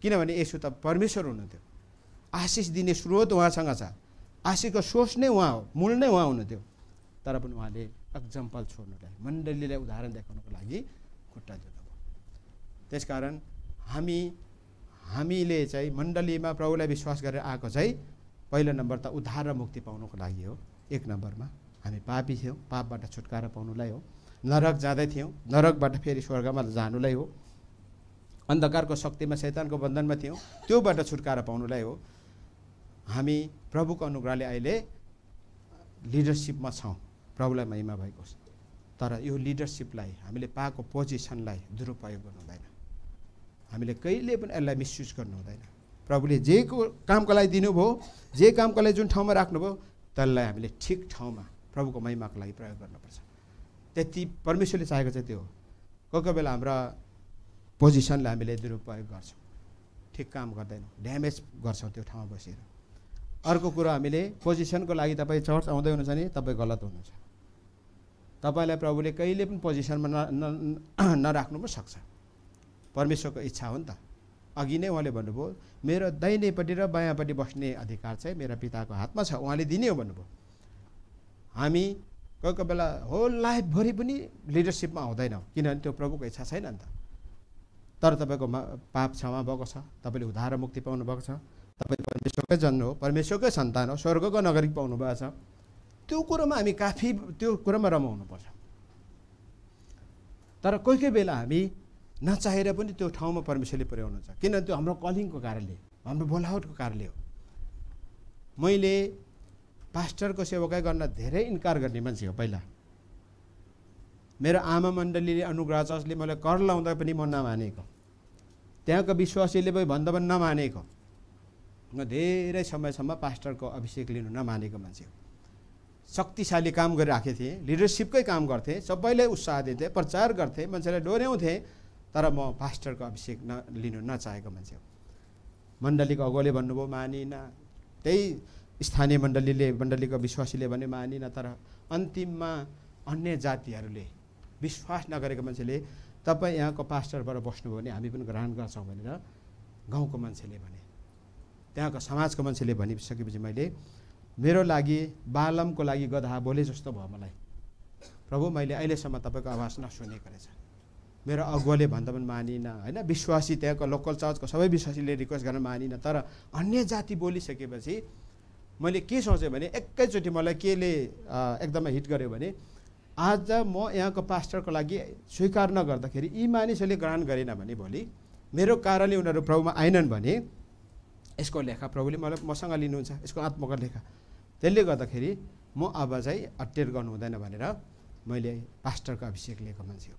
किनभने यसो त परमेश्वर हुनुहुन्थ्यो आशिष दिने स्रोत उहाँसँग छ आशीको सोर्स नै उहाँ हो मूल नै उहाँ हुनुहुन्थ्यो तर पनि उहाँले एक्जाम्पल छोड्नुलाई मण्डलीलाई उदाहरण देखाउनको लागि खुट्टा त्यस त्यसकारण हामी हामीले चाहिँ मण्डलीमा प्रभुलाई विश्वास गरेर आएको चाहिँ पहिलो नम्बर त उद्धार र मुक्ति पाउनुको लागि हो एक नम्बरमा हामी पापी थियौँ पापबाट छुटकारा पाउनुलाई हो नरक जाँदै थियौँ नरकबाट फेरि स्वर्गमा जानुलाई हो अन्धकारको शक्तिमा शैतानको बन्धनमा थियौँ त्योबाट छुटकारा पाउनुलाई हो हामी प्रभुको अनुग्रहले अहिले लिडरसिपमा छौँ प्रभुलाई महिमा भएको छ तर यो लिडरसिपलाई हामीले पाएको पोजिसनलाई दुरुपयोग गर्नु हुँदैन हामीले कहिले पनि यसलाई मिसयुज गर्नु हुँदैन प्रभुले जे को कामको लागि दिनुभयो जे कामको लागि जुन ठाउँमा राख्नुभयो त्यसलाई हामीले ठिक ठाउँमा प्रभुको महिमाको लागि प्रयोग गर्नुपर्छ त्यति परमेश्वरले चाहेको चाहिँ त्यो हो कोही कोही बेला हाम्रा पोजिसनलाई हामीले दुरुपयोग गर्छौँ ठिक काम गर्दैनौँ ड्यामेज गर्छौँ त्यो ठाउँमा बसेर अर्को कुरो हामीले पोजिसनको लागि तपाईँ चर्च आउँदै हुनुहुन्छ भने तपाईँ गलत हुनुहुन्छ तपाईँलाई प्रभुले कहिले पनि पोजिसनमा न नराख्नु पनि सक्छ परमेश्वरको इच्छा हो नि त अघि नै उहाँले भन्नुभयो मेरो दाहिनेपट्टि र बायाँपट्टि बस्ने अधिकार चाहिँ मेरा पिताको हातमा छ उहाँले दिने हो भन्नुभयो हामी कोही कोही बेला होल लाइफभरि पनि लिडरसिपमा आउँदैनौँ किनभने त्यो प्रभुको इच्छा छैन नि त तर तपाईँको पाप क्षमा भएको छ तपाईँले उद्धार मुक्ति पाउनु भएको छ तपाईँ परमेश्वरकै जन्म हो परमेश्वरकै सन्तान हो स्वर्गको नागरिक भएको छ त्यो कुरोमा हामी काफी त्यो कुरोमा रमाउनुपर्छ तर कोही कोही बेला हामी नचाहेर पनि त्यो ठाउँमा परमेश्वरले पुर्याउनु छ किनभने त्यो हाम्रो कलिङको कारणले हाम्रो बोलावटको कारणले हो मैले पास्टरको सेवाकै गर्न धेरै इन्कार गर्ने मान्छे हो पहिला मेरो आमा मण्डलीले अनुग्रह अनुग्रहचर्चले मलाई कर लाउँदा पनि म नमानेको त्यहाँको विश्वासीले पनि भन्दा पनि नमानेको म धेरै समयसम्म पास्टरको अभिषेक लिनु नमानेको मान्छे हो शक्तिशाली काम गरिराखेको थिएँ लिडरसिपकै काम गर्थेँ सबैलाई उत्साह दिन्थेँ प्रचार गर्थेँ मान्छेलाई डोर्याउँथेँ तर म पास्टरको अभिषेक न लिनु नचाहेको मान्छे हो मण्डलीको अगोले भन्नुभयो मानिन त्यही स्थानीय मण्डलीले मण्डलीको विश्वासीले भने मानिन तर अन्तिममा अन्य जातिहरूले विश्वास नगरेको मान्छेले तपाईँ यहाँको पास्टरबाट बस्नुभयो भने हामी पनि ग्रहण गर्छौँ भनेर गाउँको मान्छेले भने त्यहाँको समाजको मान्छेले भनिसकेपछि मैले मेरो लागि बालमको लागि गधा बोले जस्तो भयो मलाई प्रभु मैले अहिलेसम्म तपाईँको आवाज नसुनेको रहेछ मेरो अगुवाले भन्दा पनि मानिनँ होइन विश्वासी त्यहाँको लोकल चर्चको सबै विश्वासीले रिक्वेस्ट गर्न मानिनँ तर अन्य जाति बोलिसकेपछि मैले के सोचेँ भने एकैचोटि मलाई केले एकदमै हिट गर्यो भने आज म यहाँको पास्टरको लागि स्वीकार नगर्दाखेरि यी मानिसहरूले ग्रहण गरेन भने भोलि मेरो कारणले उनीहरू प्रभुमा आएनन् भने यसको लेखा प्रभुले मलाई मसँग लिनुहुन्छ यसको लेखा त्यसले गर्दाखेरि म अब चाहिँ अटेर गर्नु हुँदैन भनेर मैले पास्टरको अभिषेक लिएको मान्छे हो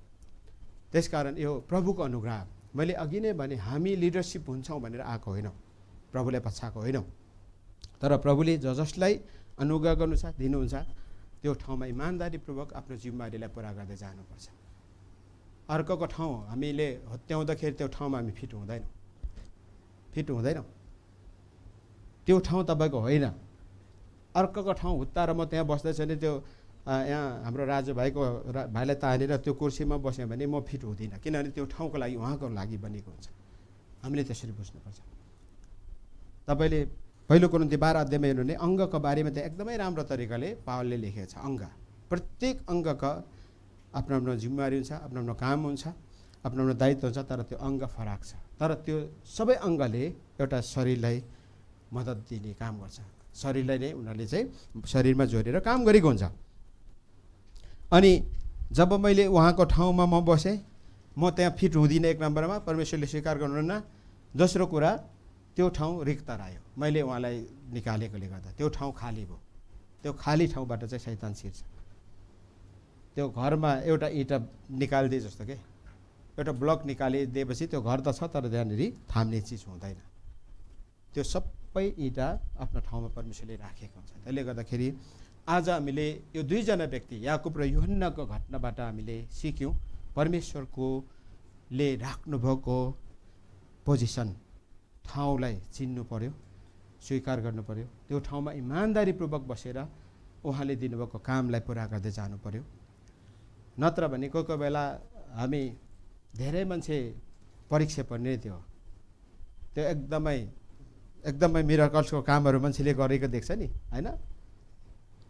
त्यसकारण यो प्रभुको अनुग्रह मैले अघि नै भने हामी लिडरसिप हुन्छौँ भनेर आएको होइनौँ प्रभुले पछाएको होइनौँ तर प्रभुले ज जसलाई अनुग्रह छ दिनुहुन्छ त्यो ठाउँमा इमान्दारीपूर्वक आफ्नो जिम्मेवारीलाई पुरा गर्दै जानुपर्छ अर्कोको ठाउँ हामीले हत्याउँदाखेरि त्यो ठाउँमा हामी फिट हुँदैनौँ फिट हुँदैनौँ त्यो ठाउँ तपाईँको होइन अर्कोको ठाउँ हुत्ता र म त्यहाँ बस्दैछु भने त्यो यहाँ हाम्रो राजुभाइको रा भाइलाई तानेर त्यो कुर्सीमा बस्यो भने म फिट हुँदिनँ किनभने त्यो ठाउँको लागि उहाँको लागि बनेको हुन्छ हामीले त्यसरी बुझ्नुपर्छ तपाईँले पहिलो त्यो बाह्र अध्यायमा हेर्नु भने अङ्गको बारेमा त एकदमै राम्रो तरिकाले पावलले लेखेको छ अङ्ग प्रत्येक अङ्गको आफ्नो आफ्नो जिम्मेवारी हुन्छ आफ्नो आफ्नो काम हुन्छ आफ्नो आफ्नो दायित्व हुन्छ तर त्यो अङ्ग फरक छ तर त्यो सबै अङ्गले एउटा शरीरलाई मद्दत दिने काम गर्छ शरीरलाई नै उनीहरूले चाहिँ शरीरमा जोडेर काम गरेको हुन्छ अनि जब मैले उहाँको ठाउँमा म बसेँ म त्यहाँ फिट हुँदिनँ एक नम्बरमा परमेश्वरले स्वीकार गर्नुहुन्न दोस्रो कुरा त्यो ठाउँ रिक्त रह्यो मैले उहाँलाई निकालेकोले गर्दा त्यो ठाउँ खाली भयो त्यो खाली ठाउँबाट चाहिँ सैतान छिर्छ त्यो घरमा एउटा इँटा निकालिदिए जस्तो के एउटा ब्लक निकालिदिएपछि त्यो घर त छ तर त्यहाँनिर थाम्ने चिज हुँदैन त्यो सब सबै इँटा आफ्नो ठाउँमा परमेश्वरले राखेको हुन्छ त्यसले गर्दाखेरि आज हामीले यो दुईजना व्यक्ति याकुब र युहन्नको घटनाबाट हामीले सिक्यौँ परमेश्वरकोले राख्नुभएको पोजिसन ठाउँलाई चिन्नु पऱ्यो स्वीकार गर्नु पऱ्यो त्यो ठाउँमा इमान्दारीपूर्वक बसेर उहाँले दिनुभएको कामलाई पुरा गर्दै जानु पऱ्यो नत्र भने कोही कोही बेला हामी धेरै मान्छे परीक्षा पर्ने थियो त्यो एकदमै एकदमै मिराकल्सको कामहरू मान्छेले गरेको देख्छ नि होइन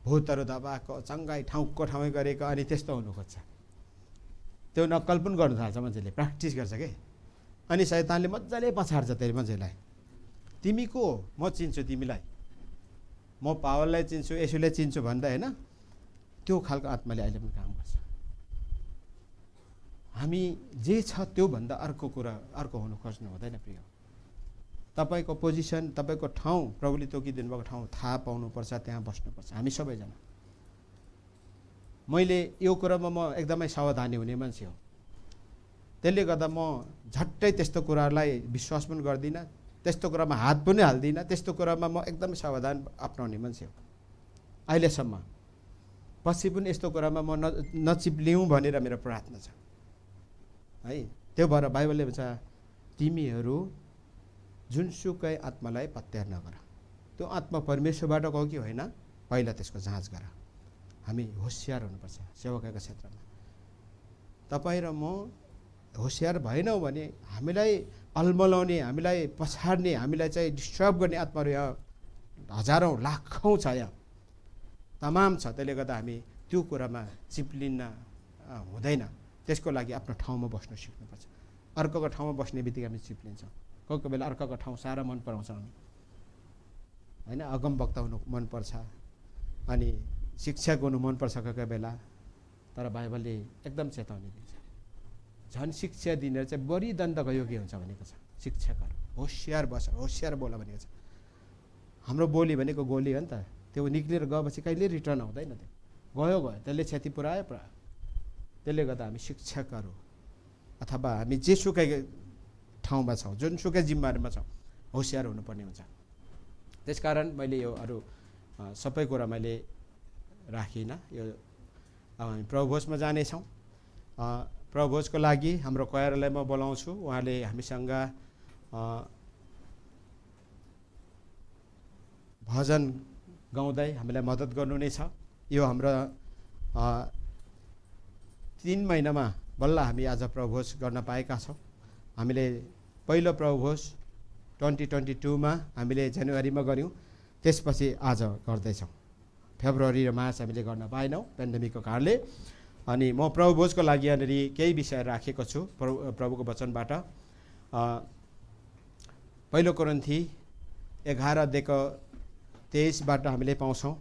भूतहरू दबाएको चङ्गाई ठाउँको ठाउँ गरेको अनि त्यस्तो हुनु खोज्छ त्यो नक्कल पनि गर्नु थाल्छ मान्छेले प्र्याक्टिस गर्छ कि अनि सैतानले मजाले पछाड्छ त्यसले मान्छेलाई तिमी को म चिन्छु तिमीलाई म पावललाई चिन्छु यसुलाई चिन्छु भन्दा होइन त्यो खालको आत्माले अहिले पनि काम गर्छ हामी जे छ त्योभन्दा अर्को कुरा अर्को हुनु खोज्नु हुँदैन प्रियो तपाईँको पोजिसन तपाईँको ठाउँ प्रभुले तोकिदिनु भएको ठाउँ थाहा पाउनुपर्छ त्यहाँ बस्नुपर्छ हामी सबैजना मैले यो कुरामा म एकदमै सावधानी हुने मान्छे हो त्यसले गर्दा म झट्टै त्यस्तो कुरालाई विश्वास पनि गर्दिनँ त्यस्तो कुरामा हात पनि हाल्दिनँ त्यस्तो कुरामा म एकदमै सावधान अप्नाउने मान्छे हो अहिलेसम्म पछि पनि यस्तो कुरामा म न नचिप्लिउँ भनेर मेरो प्रार्थना छ है त्यो भएर बाइबलले भन्छ तिमीहरू जुनसुकै आत्मालाई पत्यार नगर त्यो आत्मा परमेश्वरबाट गयो कि होइन पहिला त्यसको जाँच गर हामी होसियार हुनुपर्छ सेवकाको क्षेत्रमा तपाईँ र म होसियार भएनौँ भने हामीलाई अल्मलाउने हामीलाई पछाड्ने हामीलाई चाहिँ डिस्टर्ब गर्ने आत्माहरू यहाँ हजारौँ लाखौँ छ यहाँ तमाम छ त्यसले गर्दा हामी त्यो कुरामा चिप्लिन्न हुँदैन त्यसको लागि आफ्नो ठाउँमा बस्न सिक्नुपर्छ अर्कोको ठाउँमा बस्ने बित्तिकै हामी चिप्लिन्छौँ कोही कोही बेला अर्काको ठाउँ साह्रो मन पराउँछ होइन अगम वक्त हुनु मनपर्छ अनि शिक्षक हुनु मनपर्छ कोही कोही बेला तर बाइबलले एकदम चेतावनी दिन्छ झन् शिक्षा दिने चाहिँ बढी दण्डको योग्य हुन्छ भनेको छ शिक्षकहरू होसियार बस होसियार बोल भनेको छ हाम्रो बोली भनेको गोली हो नि त त्यो निक्लिएर गएपछि कहिले रिटर्न आउँदैन त्यो गयो गयो त्यसले क्षति पुऱ्यायो पुऱ्यायो त्यसले गर्दा हामी शिक्षकहरू अथवा हामी जेसुकै ठाउँमा छौँ जुनसुकै जिम्मेवारीमा छौँ होसियार हुनुपर्ने हुन्छ त्यसकारण मैले यो अरू सबै कुरा मैले राखिनँ यो अब हामी प्रभोजमा जानेछौँ प्रभोजको लागि हाम्रो कोयरलाई म बोलाउँछु उहाँले हामीसँग भजन गाउँदै हामीलाई मद्दत गर्नु नै छ यो हाम्रो तिन महिनामा बल्ल हामी आज प्रभोज गर्न पाएका छौँ हामीले पहिलो प्रभुभोज ट्वेन्टी ट्वेन्टी टूमा हामीले जनवरीमा गऱ्यौँ त्यसपछि आज गर्दैछौँ फेब्रुअरी र मार्च हामीले गर्न पाएनौँ पेन्डेमिकको कारणले अनि म प्रभुभोजको लागि यहाँनिर केही विषय राखेको छु प्रभु प्रभुको वचनबाट पहिलो कोरन्थी दिएको तेइसबाट हामीले पाउँछौँ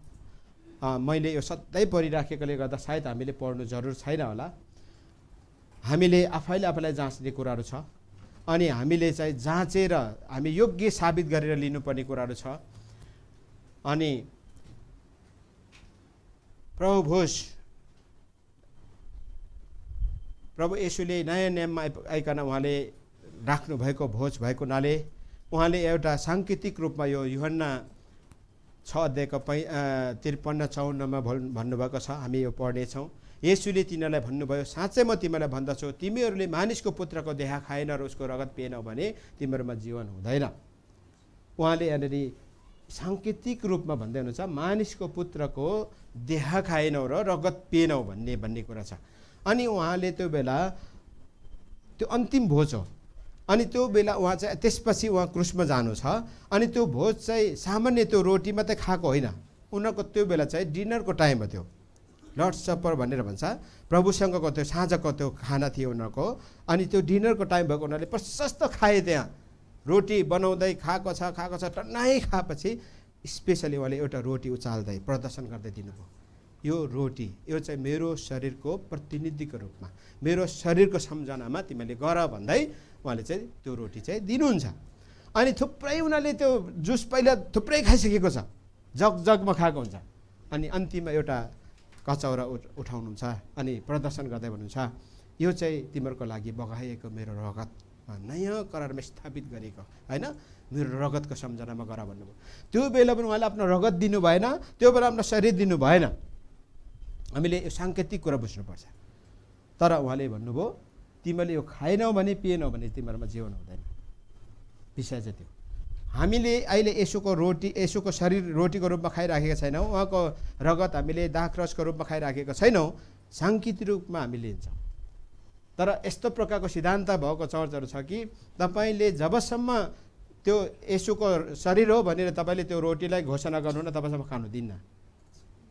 मैले यो सधैँ पढिराखेकोले गर्दा सायद हामीले पढ्नु जरुर छैन होला हामीले आफैले आफैलाई जाँच्ने कुराहरू छ अनि हामीले चाहिँ जाँचेर हामी योग्य साबित गरेर लिनुपर्ने कुराहरू छ अनि प्रभु भोज प्रभु यसुले नयाँ नियममा आइकन उहाँले राख्नुभएको भोज भएको हुनाले उहाँले एउटा साङ्केतिक रूपमा यो युहन्ना छ अध्यायको पै त्रिपन्न चौन्नमा भन्नुभएको छ हामी यो पढ्नेछौँ येसुले तिनीहरूलाई भन्नुभयो साँच्चै म तिमीहरूलाई भन्दछु तिमीहरूले मानिसको पुत्रको देहा खाएन र उसको रगत पिएनौ भने तिमीहरूमा जीवन हुँदैन उहाँले यहाँनिर साङ्केतिक रूपमा भन्दै हुनुहुन्छ मानिसको पुत्रको देहा खाएनौ र रगत पिएनौ भन्ने भन्ने कुरा छ अनि उहाँले त्यो बेला त्यो अन्तिम भोज हो अनि त्यो बेला उहाँ चाहिँ त्यसपछि उहाँ क्रुसमा जानु छ अनि त्यो भोज चाहिँ सामान्य त्यो रोटी मात्रै खाएको होइन उनीहरूको त्यो बेला चाहिँ डिनरको टाइम हो त्यो लर्ड सपर भनेर भन्छ प्रभुसँगको त्यो साँझको त्यो खाना थियो उनीहरूको अनि त्यो डिनरको टाइम भएको उनीहरूले प्रशस्त खाए त्यहाँ रोटी बनाउँदै खाएको छ खाएको छ टन्नाइ खाएपछि स्पेसली उहाँले एउटा रोटी उचाल्दै प्रदर्शन गर्दै दिनुभयो यो रोटी यो चाहिँ मेरो शरीरको प्रतिनिधिको रूपमा मेरो शरीरको सम्झनामा तिमीले गर भन्दै उहाँले चाहिँ त्यो रोटी चाहिँ दिनुहुन्छ अनि थुप्रै उनीहरूले त्यो जुस पहिला थुप्रै खाइसकेको छ जग जगमा खाएको हुन्छ अनि अन्तिममा एउटा कचौरा उठाउनुहुन्छ अनि प्रदर्शन गर्दै भन्नुहुन्छ यो चाहिँ तिमीहरूको लागि बगाइएको मेरो रगत नयाँ करारमा स्थापित गरेको होइन मेरो रगतको सम्झनामा गर भन्नुभयो त्यो बेला पनि उहाँले आफ्नो रगत दिनु भएन त्यो बेला आफ्नो शरीर दिनु भएन हामीले यो साङ्केतिक कुरा बुझ्नुपर्छ तर उहाँले भन्नुभयो तिमीले यो खाएनौ भने पिएनौ भने तिमीहरूमा जीवन हुँदैन विषय चाहिँ त्यो हामीले अहिले यसोको रोटी यसोको शरीर रोटीको रूपमा खाइराखेका छैनौँ उहाँको रगत हामीले दाखरसको रूपमा खाइराखेका छैनौँ साङ्कित रूपमा हामी लिन्छौँ तर यस्तो प्रकारको सिद्धान्त भएको चर्चहरू छ कि तपाईँले जबसम्म त्यो यसुको शरीर हो भनेर तपाईँले त्यो रोटीलाई घोषणा गर्नु न तपाईँसम्म खानु दिन्न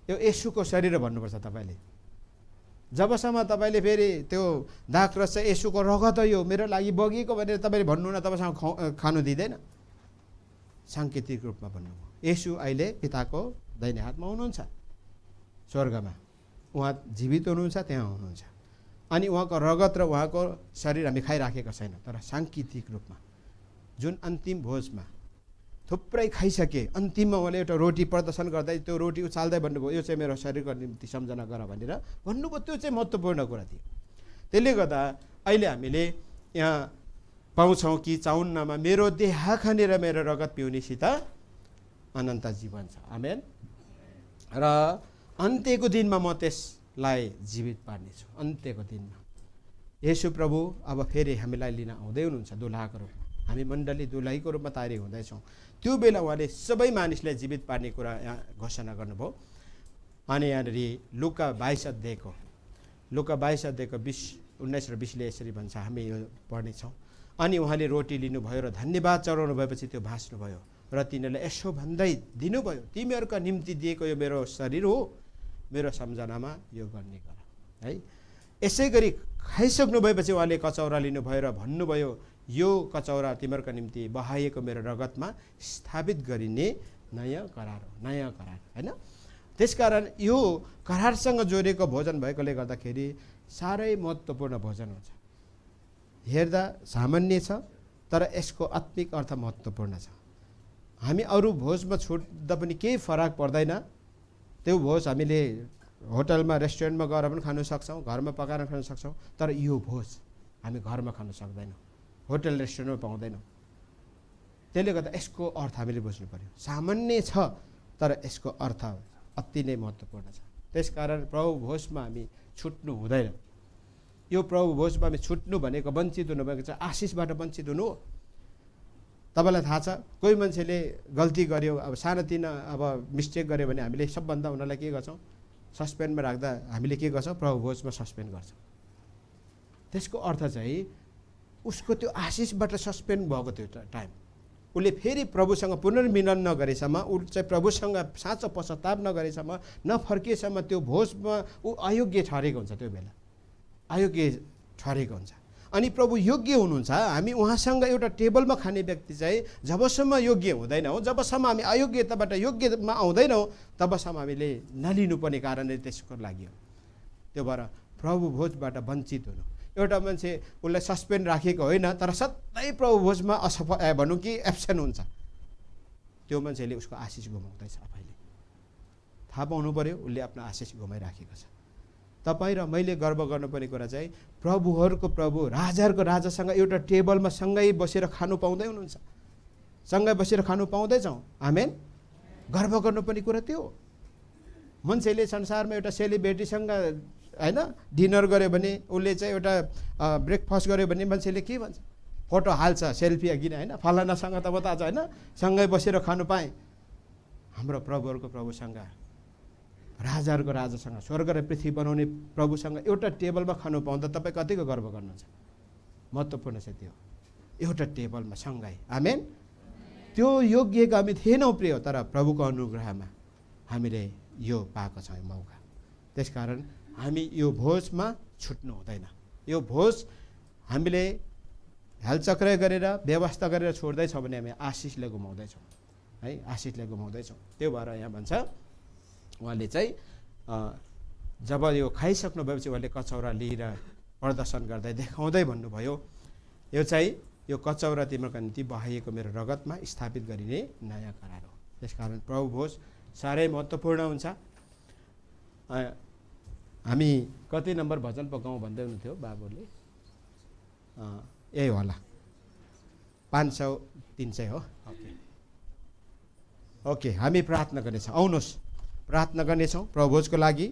त्यो यसुको शरीर भन्नुपर्छ तपाईँले जबसम्म तपाईँले फेरि त्यो दाखरस चाहिँ यसुको रगत यो मेरो लागि बगेको भनेर तपाईँले भन्नु न तपाईँसँग खानु दिँदैन साङ्केतिक रूपमा भन्नुभयो यसु अहिले पिताको दैनिक हातमा हुनुहुन्छ स्वर्गमा उहाँ जीवित हुनुहुन्छ त्यहाँ हुनुहुन्छ अनि उहाँको रगत र उहाँको शरीर हामी खाइराखेको छैन तर साङ्केतिक रूपमा जुन अन्तिम भोजमा थुप्रै खाइसके अन्तिममा उहाँले एउटा रोटी प्रदर्शन गर्दै त्यो रोटी उचाल्दै भन्नुभयो यो चाहिँ मेरो शरीरको निम्ति सम्झना गर भनेर भन्नुभयो त्यो चाहिँ महत्त्वपूर्ण कुरा थियो त्यसले गर्दा अहिले हामीले यहाँ पाउँछौँ कि चाउन्नमा मेरो देहा खानेर मेरो रगत पिउनेसित अनन्त जीवन छ आमेन र अन्त्यको दिनमा म त्यसलाई जीवित पार्नेछु अन्त्यको दिनमा यसु प्रभु अब फेरि हामीलाई लिन आउँदै हुनुहुन्छ दुलाहको रूपमा हामी मण्डली दुलहीको रूपमा तयारी हुँदैछौँ त्यो बेला उहाँले सबै मानिसलाई जीवित पार्ने कुरा यहाँ घोषणा गर्नुभयो अनि यहाँनिर लुका बाइस अध्ययको लुका बाइस अध्ययको बिस उन्नाइस र बिसले यसरी भन्छ हामी यो पढ्नेछौँ अनि उहाँले रोटी लिनुभयो र धन्यवाद चढाउनु भएपछि त्यो भाँच्नुभयो र तिनीहरूलाई यसो भन्दै दिनुभयो तिमीहरूका निम्ति दिएको यो मेरो शरीर हो मेरो सम्झनामा यो गर्ने गर है यसै गरी खाइसक्नु भएपछि उहाँले कचौरा लिनुभयो र भन्नुभयो यो कचौरा तिमीहरूका निम्ति बहाइएको मेरो रगतमा स्थापित गरिने नयाँ करार हो नयाँ करार होइन त्यसकारण यो करारसँग जोडिएको भोजन भएकोले गर्दाखेरि साह्रै महत्त्वपूर्ण भोजन हुन्छ हेर्दा सामान्य छ तर यसको आत्मिक अर्थ महत्त्वपूर्ण छ हामी अरू भोजमा छुट्दा पनि केही फरक पर्दैन त्यो भोज हामीले होटलमा रेस्टुरेन्टमा गएर पनि खानु सक्छौँ घरमा पकाएर खानु सक्छौँ तर यो भोज हामी घरमा खानु सक्दैनौँ होटल रेस्टुरेन्टमा पाउँदैनौँ त्यसले गर्दा यसको अर्थ हामीले बुझ्नु पऱ्यो सामान्य छ तर यसको अर्थ अति नै महत्त्वपूर्ण छ त्यसकारण प्रभु भोजमा हामी छुट्नु हुँदैन यो प्रभु भोजमा छुट्नु भनेको वञ्चित हुनु भनेको चाहिँ आशिषबाट वञ्चित हुनु हो तपाईँलाई थाहा छ कोही मान्छेले गल्ती गर्यो अब सानोतिनो अब मिस्टेक गर्यो भने हामीले सबभन्दा उनीहरूलाई के गर्छौँ सस्पेन्डमा राख्दा हामीले के गर्छौँ प्रभु भोजमा सस्पेन्ड गर्छौँ त्यसको अर्थ चाहिँ उसको त्यो आशिषबाट सस्पेन्ड भएको त्यो टाइम उसले फेरि प्रभुसँग पुनर्मिलन नगरेसम्म ऊ चाहिँ प्रभुसँग साँचो पश्चाताप नगरेसम्म नफर्किएसम्म त्यो भोजमा ऊ अयोग्य ठहरेको हुन्छ त्यो बेला अयोग्य ठहरेको हुन्छ अनि प्रभु योग्य हुनुहुन्छ हामी उहाँसँग एउटा टेबलमा खाने व्यक्ति चाहिँ जबसम्म योग्य हुँदैनौँ जबसम्म हामी अयोग्यताबाट योग्यमा आउँदैनौँ तबसम्म हामीले नलिनुपर्ने कारणले त्यसको लागि हो त्यो भएर प्रभु भोजबाट वञ्चित हुनु एउटा मान्छे उसलाई सस्पेन्ड राखेको होइन तर सधैँ प्रभु भोजमा असफल भनौँ कि एब्सेन्ट हुन्छ त्यो मान्छेले उसको आशिष गुमाउँदैछ आफैले थाहा पाउनु पऱ्यो उसले आफ्नो आशिष गुमाइराखेको छ तपाईँ र मैले गर्व गर्नुपर्ने कुरा चाहिँ प्रभुहरूको प्रभु राजाहरूको राजासँग एउटा टेबलमा सँगै बसेर खानु पाउँदै हुनुहुन्छ सँगै बसेर खानु पाउँदैछौँ आमेन गर्व गर्नुपर्ने कुरा त्यो मान्छेले संसारमा एउटा सेलिब्रेटीसँग होइन डिनर गऱ्यो भने उसले चाहिँ एउटा ब्रेकफास्ट गऱ्यो भने मान्छेले के भन्छ फोटो हाल्छ सेल्फी किन होइन फलानासँग त बताएको छ होइन सँगै बसेर खानु पाएँ हाम्रो प्रभुहरूको प्रभुसँग राजाहरूको राजासँग स्वर्ग र पृथ्वी बनाउने प्रभुसँग एउटा टेबलमा खानु पाउँदा तपाईँ कतिको गर्व गर्नुहुन्छ महत्त्वपूर्ण छ त्यो एउटा टेबलमा सँगै आमेन त्यो योग्य हामी थिएनौँ प्रिय तर प्रभुको अनुग्रहमा हामीले यो पाएको छौँ मौका त्यसकारण हामी यो भोजमा छुट्नु हुँदैन यो भोज हामीले हेलचक्र गरेर व्यवस्था गरेर छोड्दैछौँ भने हामी आशिषले गुमाउँदैछौँ है आशिषले गुमाउँदैछौँ त्यो भएर यहाँ भन्छ उहाँले चाहिँ जब यो खाइसक्नु भएपछि उहाँले कचौरा लिएर प्रदर्शन गर्दै देखाउँदै भन्नुभयो यो चाहिँ यो कचौरा तिम्रोका निम्ति बहाइएको मेरो रगतमा स्थापित गरिने नयाँ करार हो त्यसकारण प्रभु भोज साह्रै महत्त्वपूर्ण हुन्छ हामी कति नम्बर भजन पकाउँ भन्दै हुनुहुन्थ्यो बाबुले यही होला पाँच सौ तिन सय हो ओके ओके हामी प्रार्थना गर्नेछौँ आउनुहोस् प्रार्थना गर्नेछौँ प्रभोजको लागि